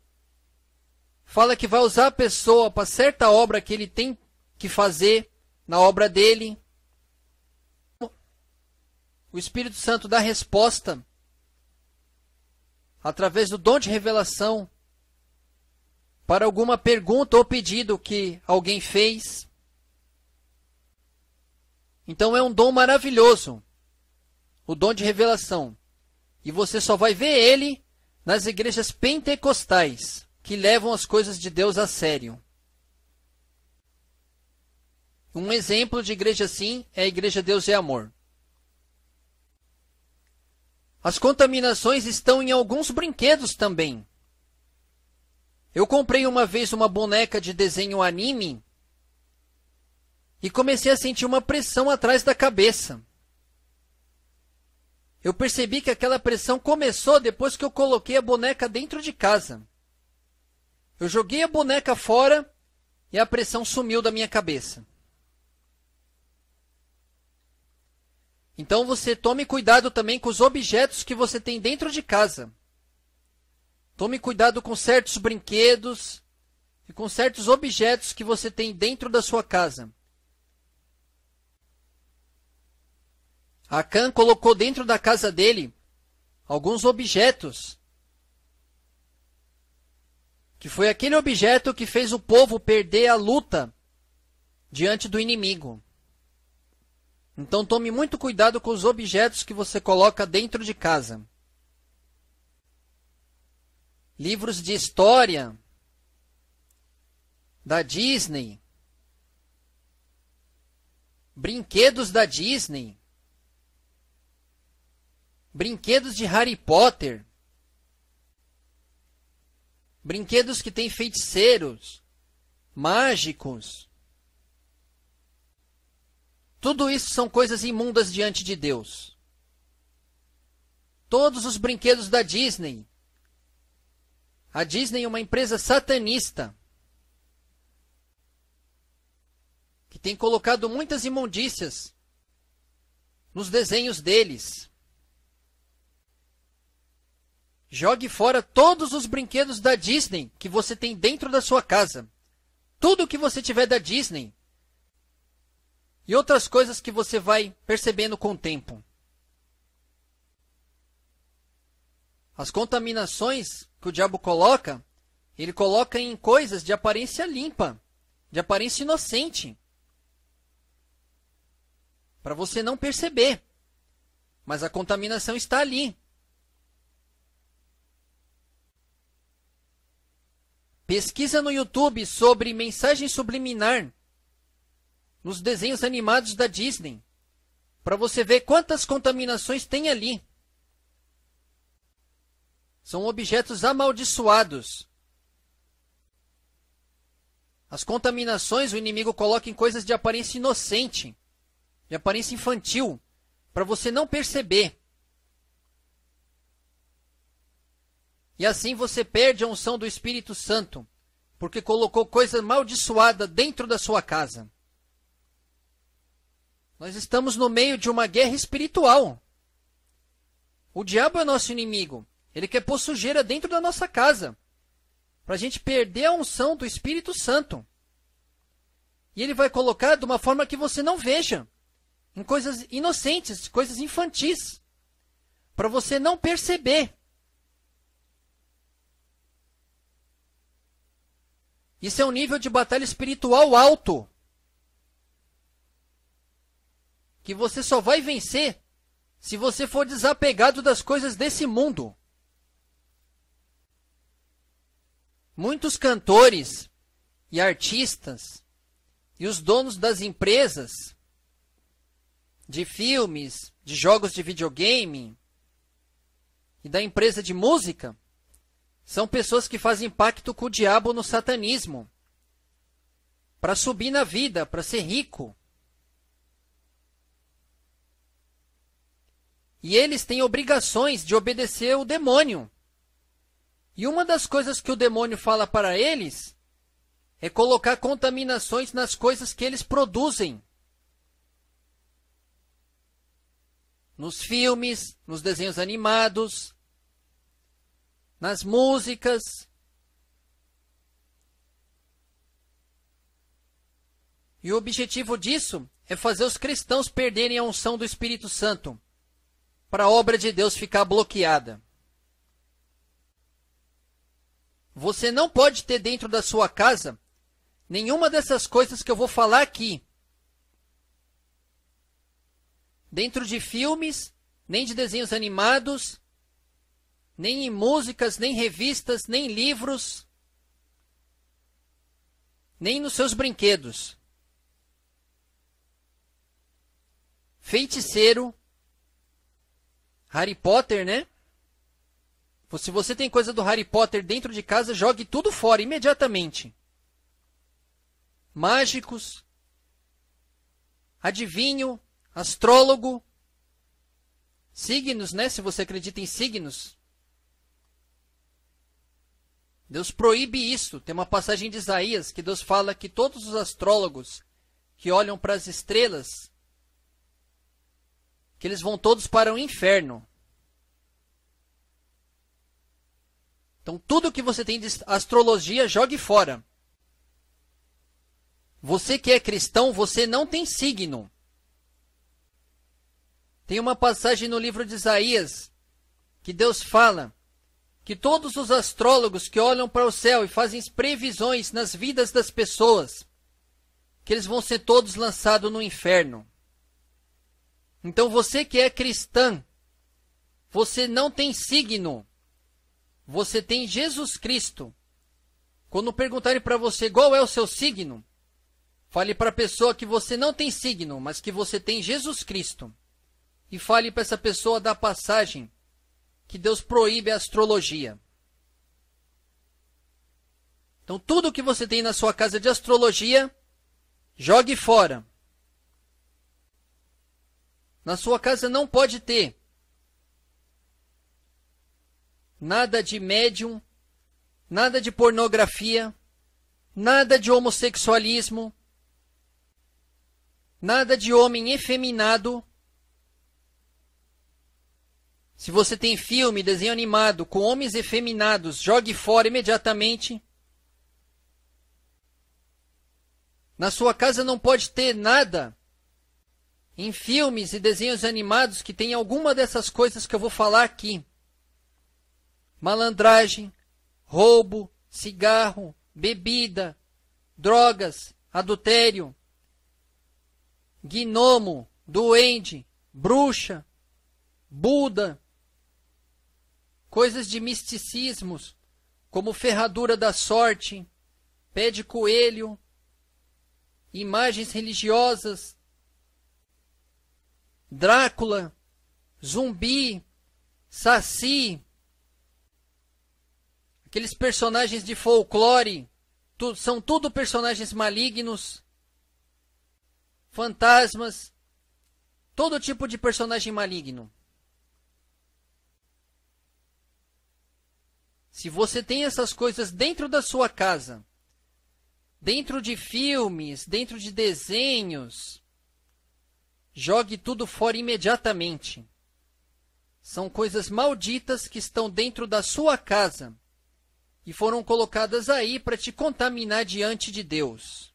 Fala que vai usar a pessoa para certa obra que ele tem que fazer na obra dele. O Espírito Santo dá resposta através do dom de revelação para alguma pergunta ou pedido que alguém fez. Então é um dom maravilhoso, o dom de revelação. E você só vai ver ele nas igrejas pentecostais, que levam as coisas de Deus a sério. Um exemplo de igreja assim é a Igreja Deus é Amor. As contaminações estão em alguns brinquedos também. Eu comprei uma vez uma boneca de desenho anime e comecei a sentir uma pressão atrás da cabeça. Eu percebi que aquela pressão começou depois que eu coloquei a boneca dentro de casa. Eu joguei a boneca fora e a pressão sumiu da minha cabeça. Então você tome cuidado também com os objetos que você tem dentro de casa. Tome cuidado com certos brinquedos e com certos objetos que você tem dentro da sua casa. Akan colocou dentro da casa dele alguns objetos, que foi aquele objeto que fez o povo perder a luta diante do inimigo. Então tome muito cuidado com os objetos que você coloca dentro de casa livros de história da Disney, brinquedos da Disney, brinquedos de Harry Potter, brinquedos que têm feiticeiros, mágicos. Tudo isso são coisas imundas diante de Deus. Todos os brinquedos da Disney, a Disney é uma empresa satanista que tem colocado muitas imundícias nos desenhos deles. Jogue fora todos os brinquedos da Disney que você tem dentro da sua casa. Tudo o que você tiver da Disney. E outras coisas que você vai percebendo com o tempo. As contaminações que o diabo coloca, ele coloca em coisas de aparência limpa, de aparência inocente. Para você não perceber. Mas a contaminação está ali. Pesquisa no YouTube sobre mensagem subliminar nos desenhos animados da Disney, para você ver quantas contaminações tem ali. São objetos amaldiçoados. As contaminações o inimigo coloca em coisas de aparência inocente, de aparência infantil, para você não perceber. E assim você perde a unção do Espírito Santo, porque colocou coisa amaldiçoada dentro da sua casa. Nós estamos no meio de uma guerra espiritual. O diabo é nosso inimigo. Ele quer pôr sujeira dentro da nossa casa, para a gente perder a unção do Espírito Santo. E ele vai colocar de uma forma que você não veja, em coisas inocentes, coisas infantis, para você não perceber. Isso é um nível de batalha espiritual alto. Que você só vai vencer se você for desapegado das coisas desse mundo. Muitos cantores e artistas e os donos das empresas de filmes, de jogos de videogame e da empresa de música são pessoas que fazem pacto com o diabo no satanismo para subir na vida, para ser rico. E eles têm obrigações de obedecer o demônio. E uma das coisas que o demônio fala para eles é colocar contaminações nas coisas que eles produzem. Nos filmes, nos desenhos animados, nas músicas. E o objetivo disso é fazer os cristãos perderem a unção do Espírito Santo, para a obra de Deus ficar bloqueada. Você não pode ter dentro da sua casa nenhuma dessas coisas que eu vou falar aqui. Dentro de filmes, nem de desenhos animados, nem em músicas, nem revistas, nem livros, nem nos seus brinquedos. Feiticeiro, Harry Potter, né? Se você tem coisa do Harry Potter dentro de casa, jogue tudo fora imediatamente. Mágicos, adivinho, astrólogo, signos, né? Se você acredita em signos. Deus proíbe isso. Tem uma passagem de Isaías que Deus fala que todos os astrólogos que olham para as estrelas, que eles vão todos para o inferno. Então, tudo que você tem de astrologia, jogue fora. Você que é cristão, você não tem signo. Tem uma passagem no livro de Isaías que Deus fala que todos os astrólogos que olham para o céu e fazem previsões nas vidas das pessoas, que eles vão ser todos lançados no inferno. Então você que é cristã, você não tem signo você tem Jesus Cristo. Quando perguntarem para você qual é o seu signo, fale para a pessoa que você não tem signo, mas que você tem Jesus Cristo. E fale para essa pessoa da passagem que Deus proíbe a astrologia. Então, tudo que você tem na sua casa de astrologia, jogue fora. Na sua casa não pode ter nada de médium, nada de pornografia, nada de homossexualismo, nada de homem efeminado. Se você tem filme, desenho animado com homens efeminados, jogue fora imediatamente. Na sua casa não pode ter nada em filmes e desenhos animados que tenha alguma dessas coisas que eu vou falar aqui malandragem, roubo, cigarro, bebida, drogas, adultério, gnomo, duende, bruxa, Buda, coisas de misticismos, como ferradura da sorte, pé de coelho, imagens religiosas, Drácula, zumbi, saci, aqueles personagens de folclore, tu, são tudo personagens malignos, fantasmas, todo tipo de personagem maligno. Se você tem essas coisas dentro da sua casa, dentro de filmes, dentro de desenhos, jogue tudo fora imediatamente. São coisas malditas que estão dentro da sua casa e foram colocadas aí para te contaminar diante de Deus.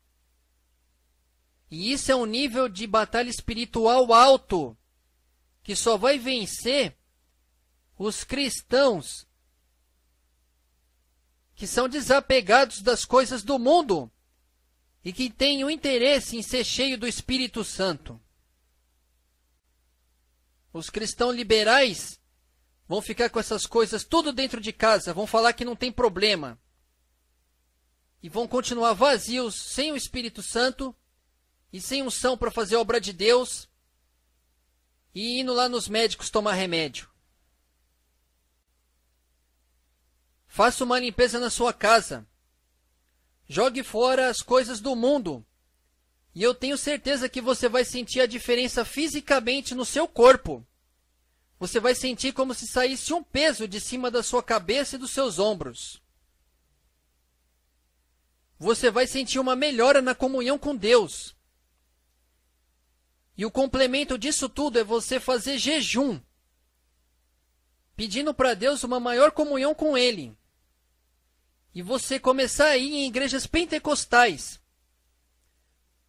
E isso é um nível de batalha espiritual alto, que só vai vencer os cristãos que são desapegados das coisas do mundo e que têm o interesse em ser cheio do Espírito Santo. Os cristãos liberais Vão ficar com essas coisas tudo dentro de casa, vão falar que não tem problema. E vão continuar vazios, sem o Espírito Santo e sem unção para fazer a obra de Deus e indo lá nos médicos tomar remédio. Faça uma limpeza na sua casa. Jogue fora as coisas do mundo. E eu tenho certeza que você vai sentir a diferença fisicamente no seu corpo. Você vai sentir como se saísse um peso de cima da sua cabeça e dos seus ombros. Você vai sentir uma melhora na comunhão com Deus. E o complemento disso tudo é você fazer jejum, pedindo para Deus uma maior comunhão com Ele. E você começar a ir em igrejas pentecostais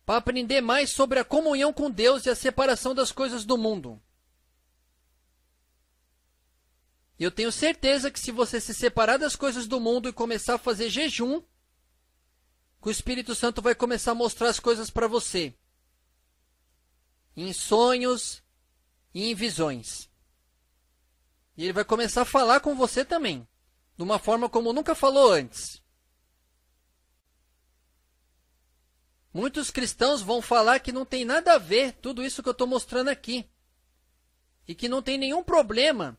para aprender mais sobre a comunhão com Deus e a separação das coisas do mundo. Eu tenho certeza que se você se separar das coisas do mundo e começar a fazer jejum, o Espírito Santo vai começar a mostrar as coisas para você. Em sonhos e em visões. E ele vai começar a falar com você também, de uma forma como nunca falou antes. Muitos cristãos vão falar que não tem nada a ver tudo isso que eu estou mostrando aqui. E que não tem nenhum problema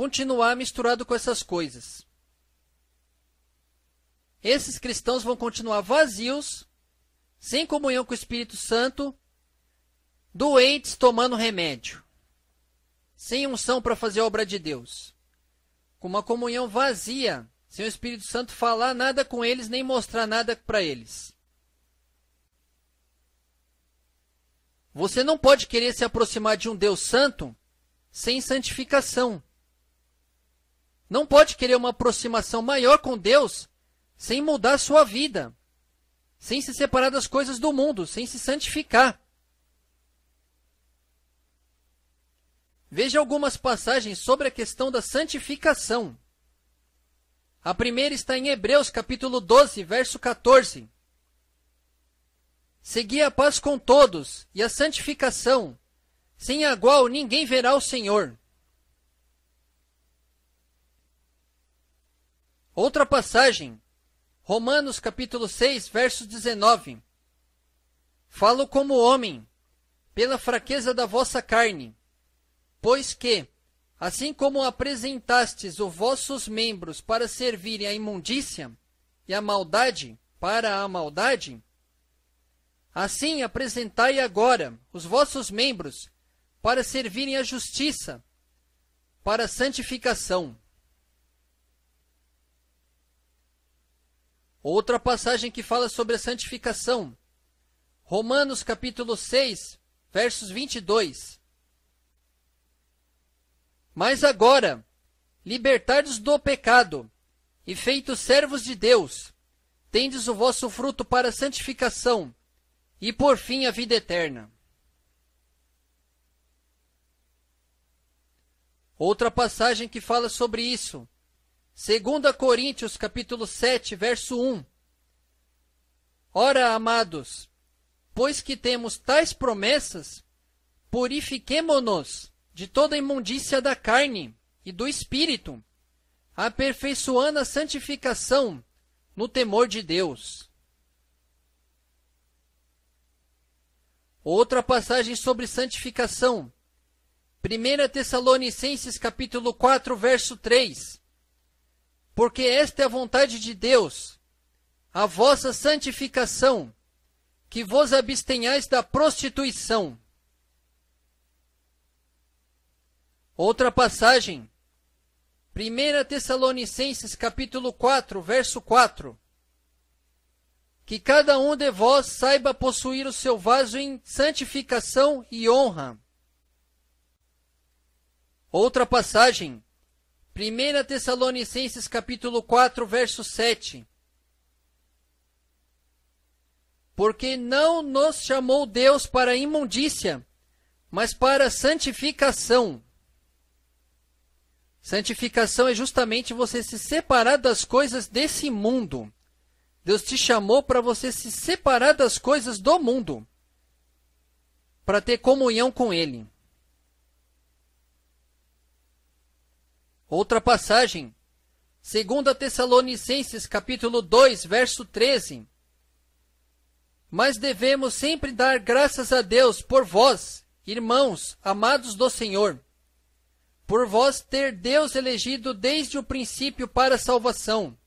continuar misturado com essas coisas. Esses cristãos vão continuar vazios, sem comunhão com o Espírito Santo, doentes tomando remédio, sem unção para fazer a obra de Deus, com uma comunhão vazia, sem o Espírito Santo falar nada com eles nem mostrar nada para eles. Você não pode querer se aproximar de um Deus santo sem santificação não pode querer uma aproximação maior com Deus sem mudar sua vida, sem se separar das coisas do mundo, sem se santificar. Veja algumas passagens sobre a questão da santificação. A primeira está em Hebreus capítulo 12, verso 14. Segui a paz com todos e a santificação, sem a qual ninguém verá o Senhor. Outra passagem, Romanos capítulo 6, verso 19. Falo como homem, pela fraqueza da vossa carne, pois que, assim como apresentastes os vossos membros para servirem à imundícia e à maldade para a maldade, assim apresentai agora os vossos membros para servirem à justiça, para a santificação. Outra passagem que fala sobre a santificação. Romanos capítulo 6, versos 22. Mas agora, libertados do pecado e feitos servos de Deus, tendes o vosso fruto para a santificação e por fim a vida eterna. Outra passagem que fala sobre isso 2 Coríntios capítulo 7, verso 1. Ora, amados, pois que temos tais promessas, purifiquemo-nos de toda imundícia da carne e do espírito, aperfeiçoando a santificação no temor de Deus. Outra passagem sobre santificação. 1 Tessalonicenses capítulo 4, verso 3 porque esta é a vontade de Deus, a vossa santificação, que vos abstenhais da prostituição. Outra passagem, 1 Tessalonicenses capítulo 4, verso 4. Que cada um de vós saiba possuir o seu vaso em santificação e honra. Outra passagem, 1 Tessalonicenses capítulo 4, verso 7. Porque não nos chamou Deus para imundícia, mas para santificação. Santificação é justamente você se separar das coisas desse mundo. Deus te chamou para você se separar das coisas do mundo, para ter comunhão com Ele. Outra passagem, 2 Tessalonicenses capítulo 2, verso 13. Mas devemos sempre dar graças a Deus por vós, irmãos, amados do Senhor, por vós ter Deus elegido desde o princípio para a salvação,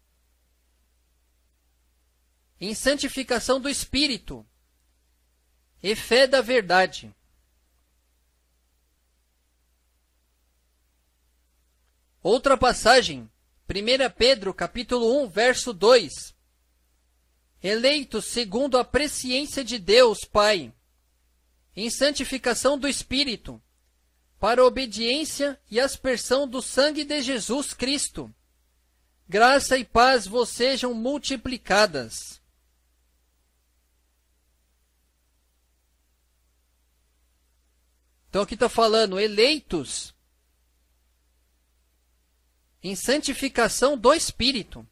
em santificação do Espírito e fé da verdade. Outra passagem, 1 Pedro capítulo 1, verso 2. Eleitos segundo a presciência de Deus, Pai, em santificação do Espírito, para obediência e aspersão do sangue de Jesus Cristo. Graça e paz vos sejam multiplicadas. Então aqui está falando eleitos em santificação do Espírito.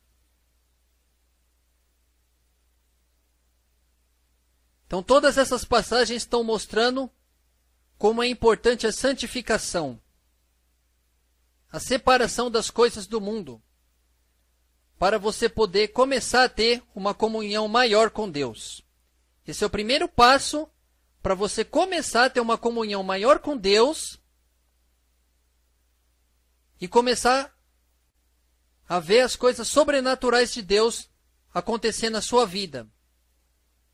Então, todas essas passagens estão mostrando como é importante a santificação, a separação das coisas do mundo, para você poder começar a ter uma comunhão maior com Deus. Esse é o primeiro passo para você começar a ter uma comunhão maior com Deus e começar a ver as coisas sobrenaturais de Deus acontecer na sua vida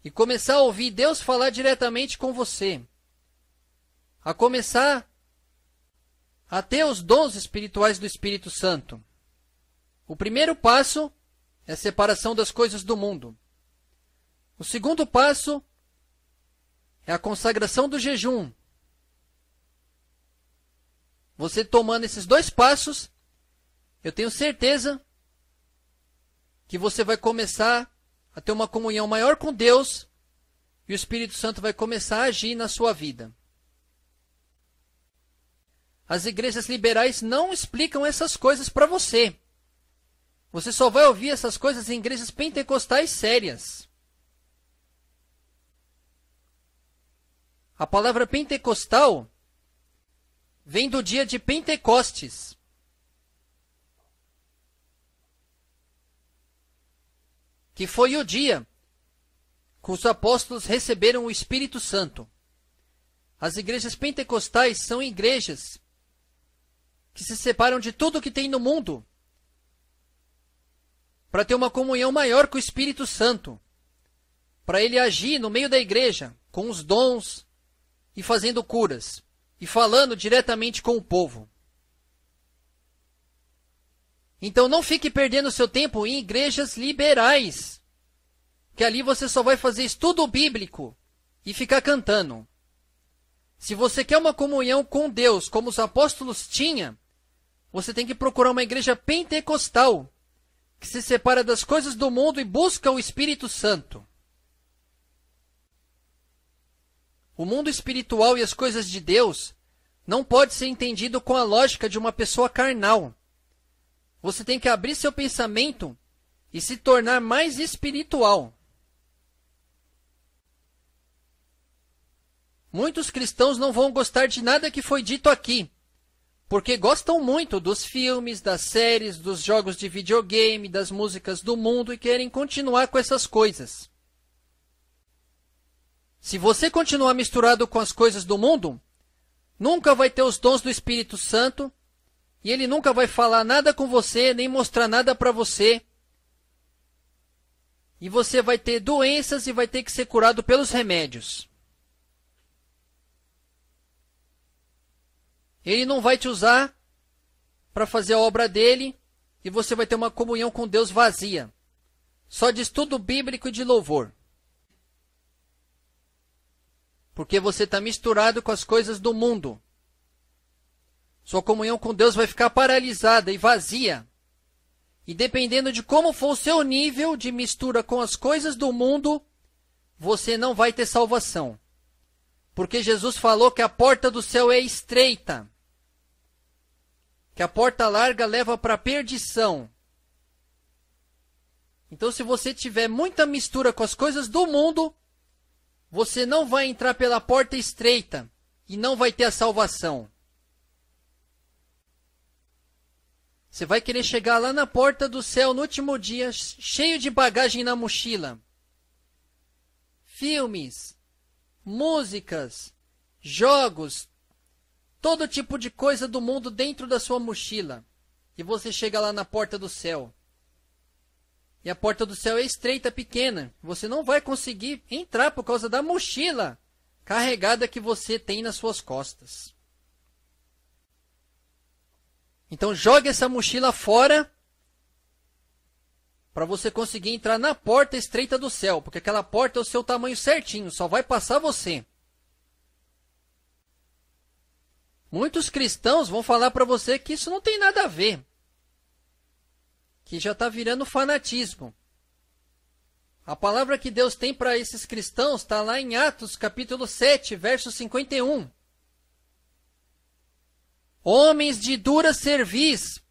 e começar a ouvir Deus falar diretamente com você, a começar a ter os dons espirituais do Espírito Santo. O primeiro passo é a separação das coisas do mundo. O segundo passo é a consagração do jejum. Você tomando esses dois passos, eu tenho certeza que você vai começar a ter uma comunhão maior com Deus e o Espírito Santo vai começar a agir na sua vida. As igrejas liberais não explicam essas coisas para você. Você só vai ouvir essas coisas em igrejas pentecostais sérias. A palavra pentecostal vem do dia de Pentecostes. que foi o dia que os apóstolos receberam o Espírito Santo. As igrejas pentecostais são igrejas que se separam de tudo que tem no mundo para ter uma comunhão maior com o Espírito Santo, para ele agir no meio da igreja com os dons e fazendo curas e falando diretamente com o povo. Então não fique perdendo seu tempo em igrejas liberais, que ali você só vai fazer estudo bíblico e ficar cantando. Se você quer uma comunhão com Deus, como os apóstolos tinham, você tem que procurar uma igreja pentecostal, que se separa das coisas do mundo e busca o Espírito Santo. O mundo espiritual e as coisas de Deus não pode ser entendido com a lógica de uma pessoa carnal. Você tem que abrir seu pensamento e se tornar mais espiritual. Muitos cristãos não vão gostar de nada que foi dito aqui, porque gostam muito dos filmes, das séries, dos jogos de videogame, das músicas do mundo e querem continuar com essas coisas. Se você continuar misturado com as coisas do mundo, nunca vai ter os dons do Espírito Santo e ele nunca vai falar nada com você, nem mostrar nada para você. E você vai ter doenças e vai ter que ser curado pelos remédios. Ele não vai te usar para fazer a obra dele e você vai ter uma comunhão com Deus vazia, só de estudo bíblico e de louvor. Porque você está misturado com as coisas do mundo. Sua comunhão com Deus vai ficar paralisada e vazia. E dependendo de como for o seu nível de mistura com as coisas do mundo, você não vai ter salvação. Porque Jesus falou que a porta do céu é estreita. Que a porta larga leva para a perdição. Então, se você tiver muita mistura com as coisas do mundo, você não vai entrar pela porta estreita e não vai ter a salvação. Você vai querer chegar lá na porta do céu no último dia, cheio de bagagem na mochila. Filmes, músicas, jogos, todo tipo de coisa do mundo dentro da sua mochila. E você chega lá na porta do céu. E a porta do céu é estreita, pequena. Você não vai conseguir entrar por causa da mochila carregada que você tem nas suas costas. Então jogue essa mochila fora para você conseguir entrar na porta estreita do céu, porque aquela porta é o seu tamanho certinho, só vai passar você. Muitos cristãos vão falar para você que isso não tem nada a ver, que já está virando fanatismo. A palavra que Deus tem para esses cristãos está lá em Atos capítulo 7, verso 51 homens de dura cerviz,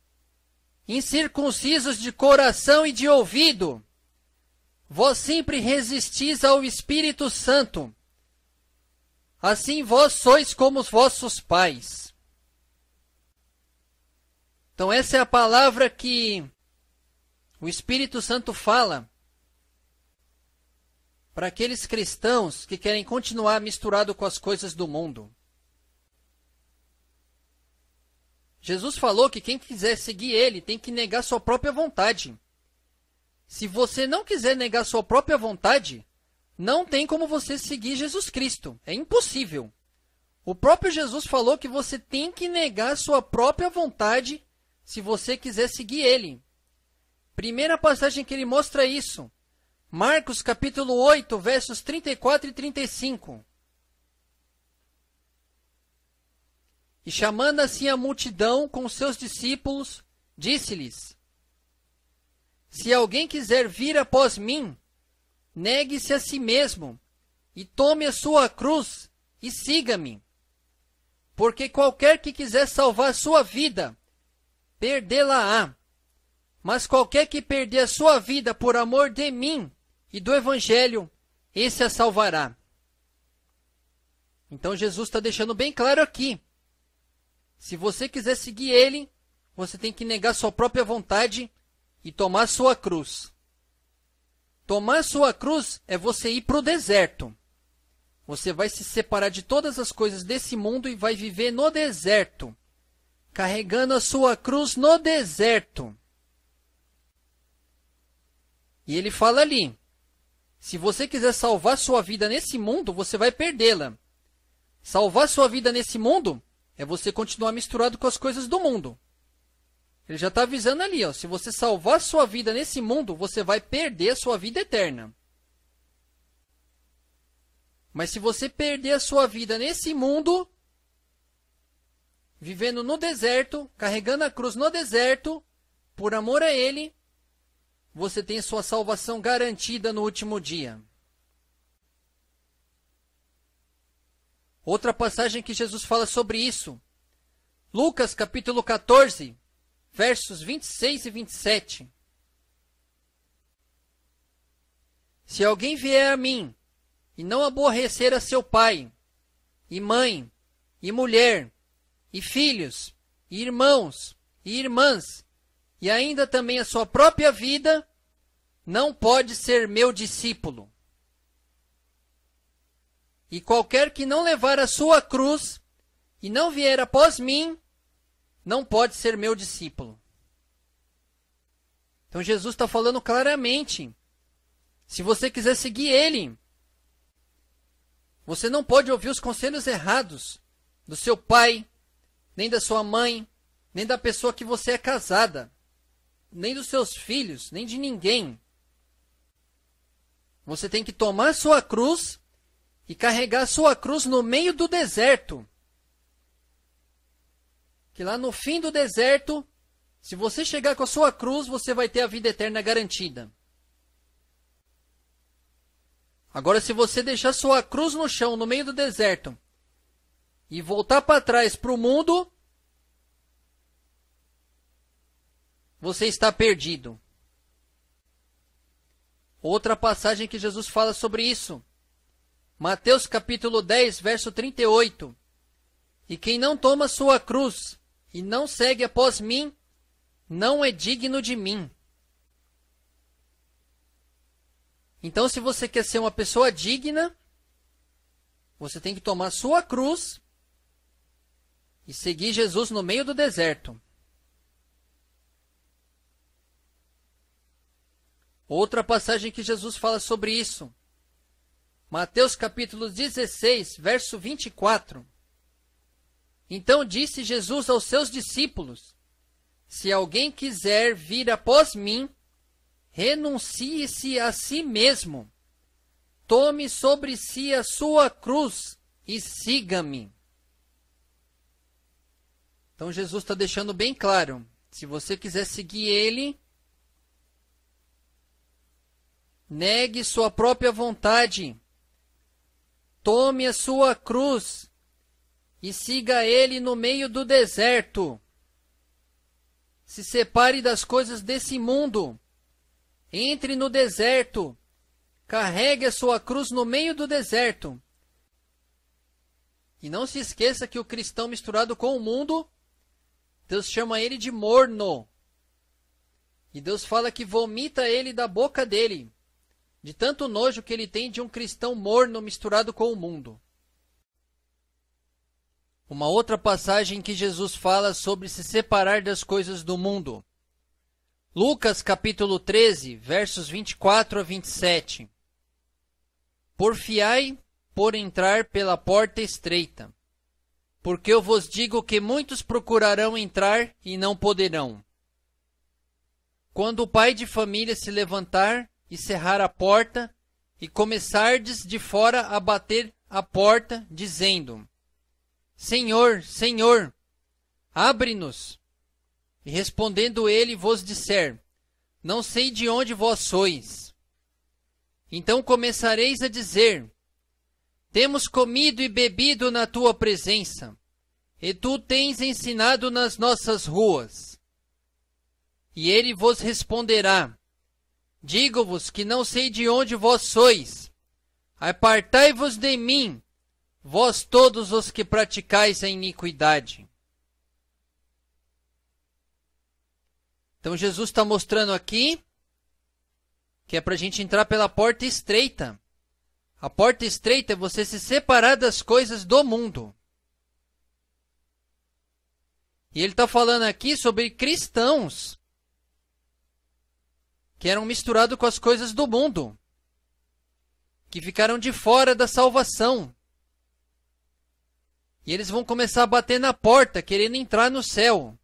incircuncisos de coração e de ouvido, vós sempre resistis ao Espírito Santo. Assim vós sois como os vossos pais. Então essa é a palavra que o Espírito Santo fala para aqueles cristãos que querem continuar misturado com as coisas do mundo. Jesus falou que quem quiser seguir ele tem que negar sua própria vontade. Se você não quiser negar sua própria vontade, não tem como você seguir Jesus Cristo. É impossível. O próprio Jesus falou que você tem que negar sua própria vontade se você quiser seguir ele. Primeira passagem que ele mostra isso. Marcos capítulo 8, versos 34 e 35. E chamando assim a multidão com seus discípulos, disse-lhes: Se alguém quiser vir após mim, negue-se a si mesmo e tome a sua cruz e siga-me. Porque qualquer que quiser salvar sua vida, perdê-la-á. Mas qualquer que perder a sua vida por amor de mim e do Evangelho, esse a salvará. Então Jesus está deixando bem claro aqui se você quiser seguir ele, você tem que negar sua própria vontade e tomar sua cruz. Tomar sua cruz é você ir para o deserto. Você vai se separar de todas as coisas desse mundo e vai viver no deserto, carregando a sua cruz no deserto. E ele fala ali: se você quiser salvar sua vida nesse mundo, você vai perdê-la. Salvar sua vida nesse mundo é você continuar misturado com as coisas do mundo. Ele já está avisando ali, ó, se você salvar sua vida nesse mundo, você vai perder a sua vida eterna. Mas se você perder a sua vida nesse mundo, vivendo no deserto, carregando a cruz no deserto, por amor a Ele, você tem sua salvação garantida no último dia. Outra passagem que Jesus fala sobre isso. Lucas capítulo 14, versos 26 e 27. Se alguém vier a mim e não aborrecer a seu pai, e mãe, e mulher, e filhos, e irmãos, e irmãs, e ainda também a sua própria vida, não pode ser meu discípulo. E qualquer que não levar a sua cruz e não vier após mim, não pode ser meu discípulo. Então Jesus está falando claramente. Se você quiser seguir ele, você não pode ouvir os conselhos errados do seu pai, nem da sua mãe, nem da pessoa que você é casada, nem dos seus filhos, nem de ninguém. Você tem que tomar sua cruz e carregar sua cruz no meio do deserto. Que lá no fim do deserto, se você chegar com a sua cruz, você vai ter a vida eterna garantida. Agora, se você deixar sua cruz no chão, no meio do deserto, e voltar para trás para o mundo, você está perdido. Outra passagem que Jesus fala sobre isso Mateus capítulo 10, verso 38. E quem não toma sua cruz e não segue após mim, não é digno de mim. Então, se você quer ser uma pessoa digna, você tem que tomar sua cruz e seguir Jesus no meio do deserto. Outra passagem que Jesus fala sobre isso Mateus capítulo 16, verso 24. Então disse Jesus aos seus discípulos: Se alguém quiser vir após mim, renuncie-se a si mesmo, tome sobre si a sua cruz e siga-me. Então Jesus está deixando bem claro: se você quiser seguir ele, negue sua própria vontade Tome a sua cruz e siga ele no meio do deserto. Se separe das coisas desse mundo. Entre no deserto. Carregue a sua cruz no meio do deserto. E não se esqueça que o cristão misturado com o mundo, Deus chama ele de morno. E Deus fala que vomita ele da boca dele de tanto nojo que ele tem de um cristão morno misturado com o mundo. Uma outra passagem que Jesus fala sobre se separar das coisas do mundo. Lucas capítulo 13, versos 24 a 27. Porfiai por entrar pela porta estreita, porque eu vos digo que muitos procurarão entrar e não poderão. Quando o pai de família se levantar e cerrar a porta, e começardes de fora a bater a porta, dizendo: Senhor, Senhor, abre-nos. E respondendo ele, vos disser: Não sei de onde vós sois. Então começareis a dizer: Temos comido e bebido na tua presença, e tu tens ensinado nas nossas ruas. E ele vos responderá: Digo-vos que não sei de onde vós sois. Apartai-vos de mim, vós todos os que praticais a iniquidade. Então Jesus está mostrando aqui que é para a gente entrar pela porta estreita. A porta estreita é você se separar das coisas do mundo. E ele está falando aqui sobre cristãos que eram misturados com as coisas do mundo, que ficaram de fora da salvação. E eles vão começar a bater na porta, querendo entrar no céu.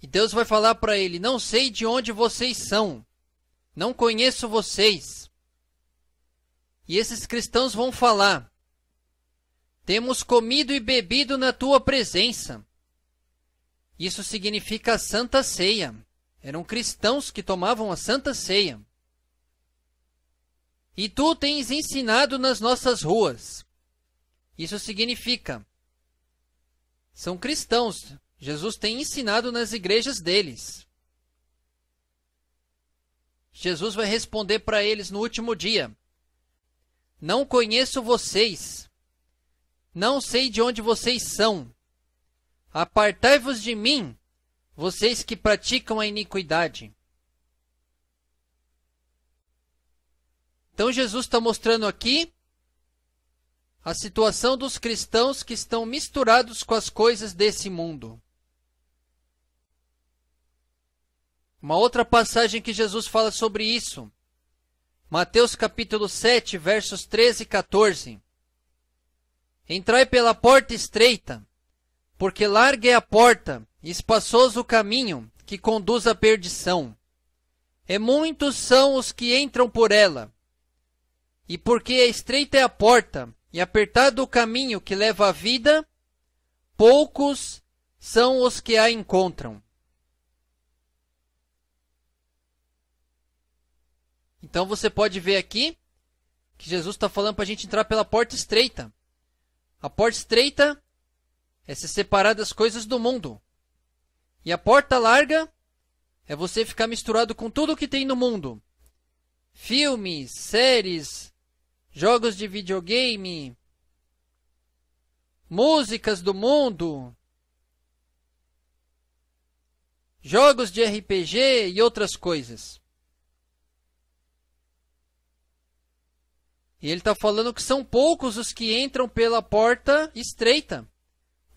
E Deus vai falar para ele: Não sei de onde vocês são, não conheço vocês. E esses cristãos vão falar: Temos comido e bebido na tua presença isso significa a Santa Ceia. Eram cristãos que tomavam a Santa Ceia. E tu tens ensinado nas nossas ruas. Isso significa. São cristãos. Jesus tem ensinado nas igrejas deles. Jesus vai responder para eles no último dia: Não conheço vocês. Não sei de onde vocês são. Apartai-vos de mim, vocês que praticam a iniquidade. Então Jesus está mostrando aqui a situação dos cristãos que estão misturados com as coisas desse mundo. Uma outra passagem que Jesus fala sobre isso. Mateus capítulo 7, versos 13 e 14. Entrai pela porta estreita, porque larga é a porta, e espaçoso o caminho que conduz à perdição. E muitos são os que entram por ela. E porque estreita é a porta, e apertado o caminho que leva à vida, poucos são os que a encontram. Então você pode ver aqui que Jesus está falando para a gente entrar pela porta estreita. A porta estreita é se separar das coisas do mundo. E a porta larga é você ficar misturado com tudo o que tem no mundo: filmes, séries, jogos de videogame, músicas do mundo, jogos de RPG e outras coisas. E ele está falando que são poucos os que entram pela porta estreita.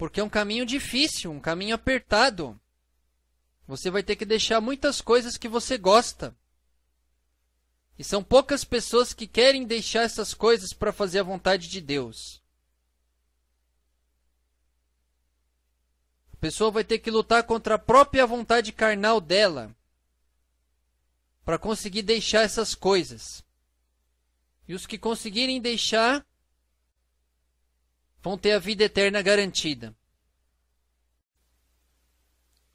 Porque é um caminho difícil, um caminho apertado. Você vai ter que deixar muitas coisas que você gosta. E são poucas pessoas que querem deixar essas coisas para fazer a vontade de Deus. A pessoa vai ter que lutar contra a própria vontade carnal dela para conseguir deixar essas coisas. E os que conseguirem deixar vão ter a vida eterna garantida.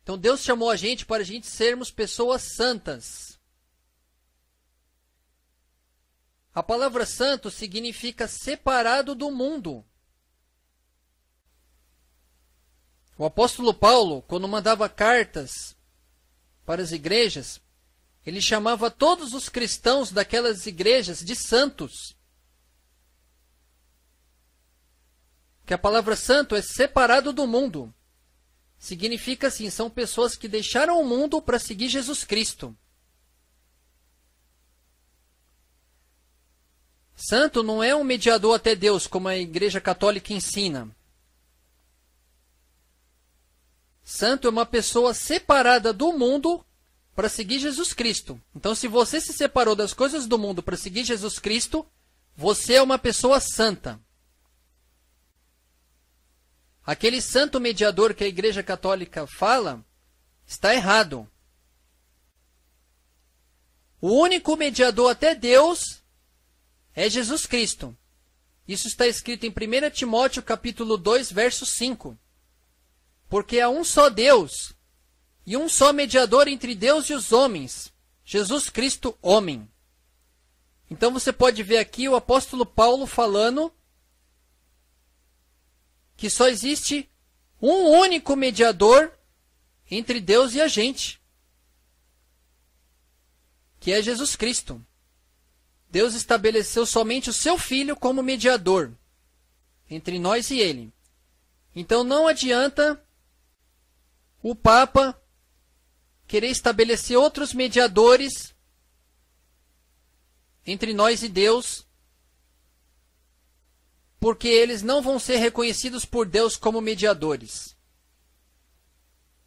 Então Deus chamou a gente para a gente sermos pessoas santas. A palavra santo significa separado do mundo. O apóstolo Paulo, quando mandava cartas para as igrejas, ele chamava todos os cristãos daquelas igrejas de santos. que a palavra santo é separado do mundo. Significa assim, são pessoas que deixaram o mundo para seguir Jesus Cristo. Santo não é um mediador até Deus, como a Igreja Católica ensina. Santo é uma pessoa separada do mundo para seguir Jesus Cristo. Então, se você se separou das coisas do mundo para seguir Jesus Cristo, você é uma pessoa santa. Aquele santo mediador que a Igreja Católica fala está errado. O único mediador até Deus é Jesus Cristo. Isso está escrito em 1 Timóteo capítulo 2, verso 5. Porque há um só Deus e um só mediador entre Deus e os homens, Jesus Cristo homem. Então você pode ver aqui o apóstolo Paulo falando que só existe um único mediador entre Deus e a gente, que é Jesus Cristo. Deus estabeleceu somente o seu filho como mediador entre nós e ele. Então não adianta o Papa querer estabelecer outros mediadores entre nós e Deus, porque eles não vão ser reconhecidos por Deus como mediadores.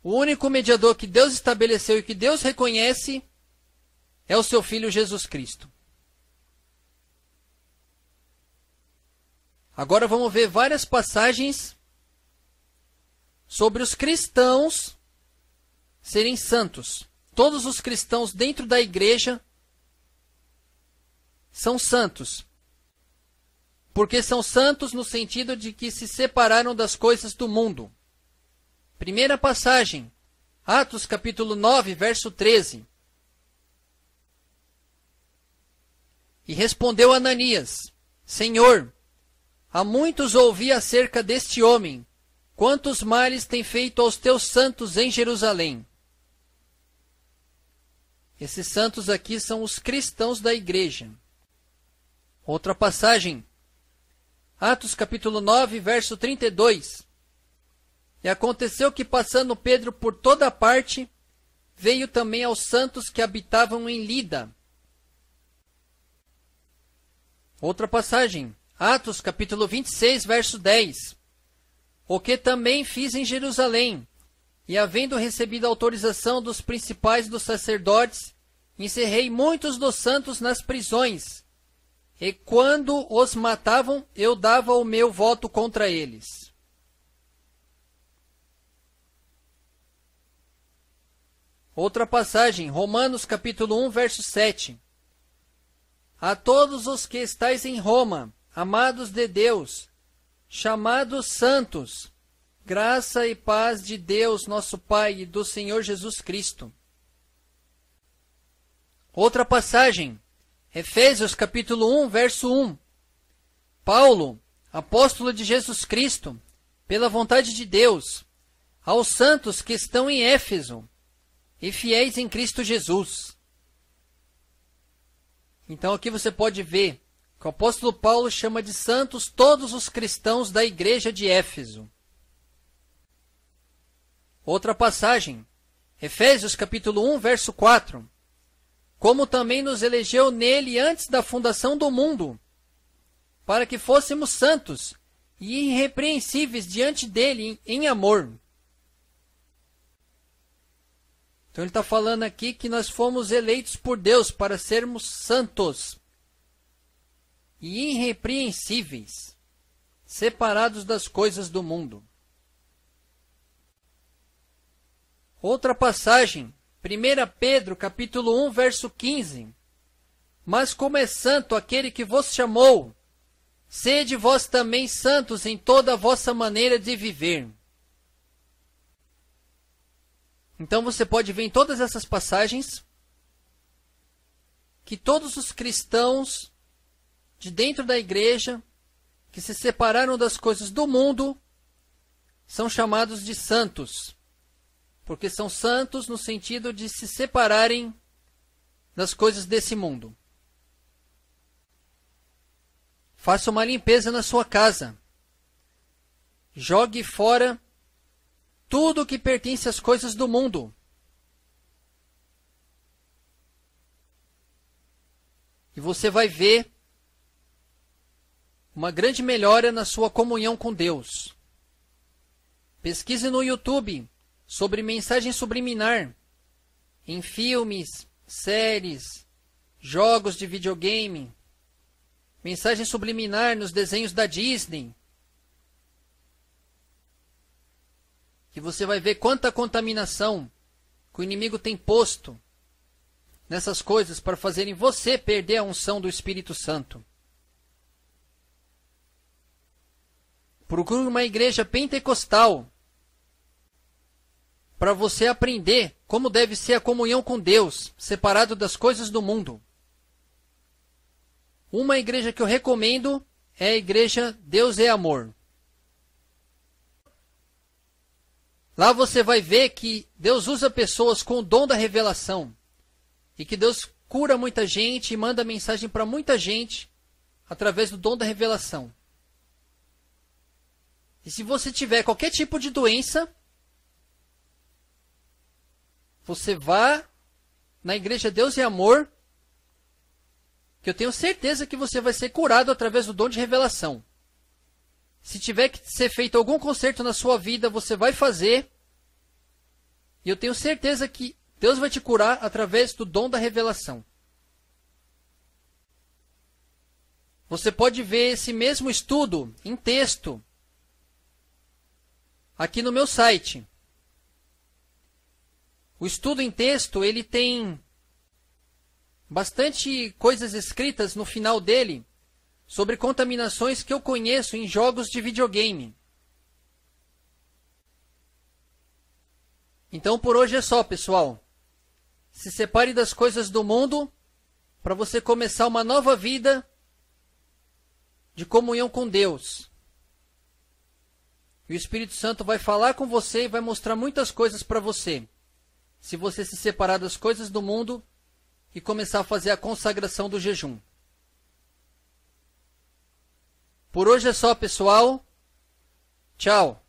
O único mediador que Deus estabeleceu e que Deus reconhece é o seu filho Jesus Cristo. Agora vamos ver várias passagens sobre os cristãos serem santos. Todos os cristãos dentro da igreja são santos porque são santos no sentido de que se separaram das coisas do mundo. Primeira passagem, Atos capítulo 9, verso 13. E respondeu Ananias: Senhor, há muitos ouvi acerca deste homem, quantos males tem feito aos teus santos em Jerusalém. Esses santos aqui são os cristãos da igreja. Outra passagem, Atos capítulo 9, verso 32. E aconteceu que, passando Pedro por toda parte, veio também aos santos que habitavam em Lida. Outra passagem, Atos capítulo 26, verso 10. O que também fiz em Jerusalém, e havendo recebido autorização dos principais dos sacerdotes, encerrei muitos dos santos nas prisões, e quando os matavam, eu dava o meu voto contra eles. Outra passagem, Romanos capítulo 1, verso 7. A todos os que estáis em Roma, amados de Deus, chamados santos, graça e paz de Deus, nosso Pai, e do Senhor Jesus Cristo. Outra passagem, Efésios capítulo 1, verso 1. Paulo, apóstolo de Jesus Cristo, pela vontade de Deus, aos santos que estão em Éfeso e fiéis em Cristo Jesus. Então aqui você pode ver que o apóstolo Paulo chama de santos todos os cristãos da igreja de Éfeso. Outra passagem, Efésios capítulo 1, verso 4 como também nos elegeu nele antes da fundação do mundo, para que fôssemos santos e irrepreensíveis diante dele em amor. Então ele está falando aqui que nós fomos eleitos por Deus para sermos santos e irrepreensíveis, separados das coisas do mundo. Outra passagem 1 Pedro, capítulo 1, verso 15. Mas como é santo aquele que vos chamou, sede vós também santos em toda a vossa maneira de viver. Então você pode ver em todas essas passagens que todos os cristãos de dentro da igreja que se separaram das coisas do mundo são chamados de santos porque são santos no sentido de se separarem das coisas desse mundo. Faça uma limpeza na sua casa. Jogue fora tudo que pertence às coisas do mundo. E você vai ver uma grande melhora na sua comunhão com Deus. Pesquise no YouTube sobre mensagem subliminar em filmes, séries, jogos de videogame, mensagem subliminar nos desenhos da Disney. E você vai ver quanta contaminação que o inimigo tem posto nessas coisas para fazerem você perder a unção do Espírito Santo. Procure uma igreja pentecostal para você aprender como deve ser a comunhão com Deus, separado das coisas do mundo. Uma igreja que eu recomendo é a igreja Deus é Amor. Lá você vai ver que Deus usa pessoas com o dom da revelação e que Deus cura muita gente e manda mensagem para muita gente através do dom da revelação. E se você tiver qualquer tipo de doença, você vá na igreja Deus e Amor, que eu tenho certeza que você vai ser curado através do dom de revelação. Se tiver que ser feito algum conserto na sua vida, você vai fazer. E eu tenho certeza que Deus vai te curar através do dom da revelação. Você pode ver esse mesmo estudo em texto aqui no meu site, o estudo em texto, ele tem bastante coisas escritas no final dele sobre contaminações que eu conheço em jogos de videogame. Então por hoje é só, pessoal. Se separe das coisas do mundo para você começar uma nova vida de comunhão com Deus. E o Espírito Santo vai falar com você e vai mostrar muitas coisas para você se você se separar das coisas do mundo e começar a fazer a consagração do jejum. Por hoje é só, pessoal. Tchau.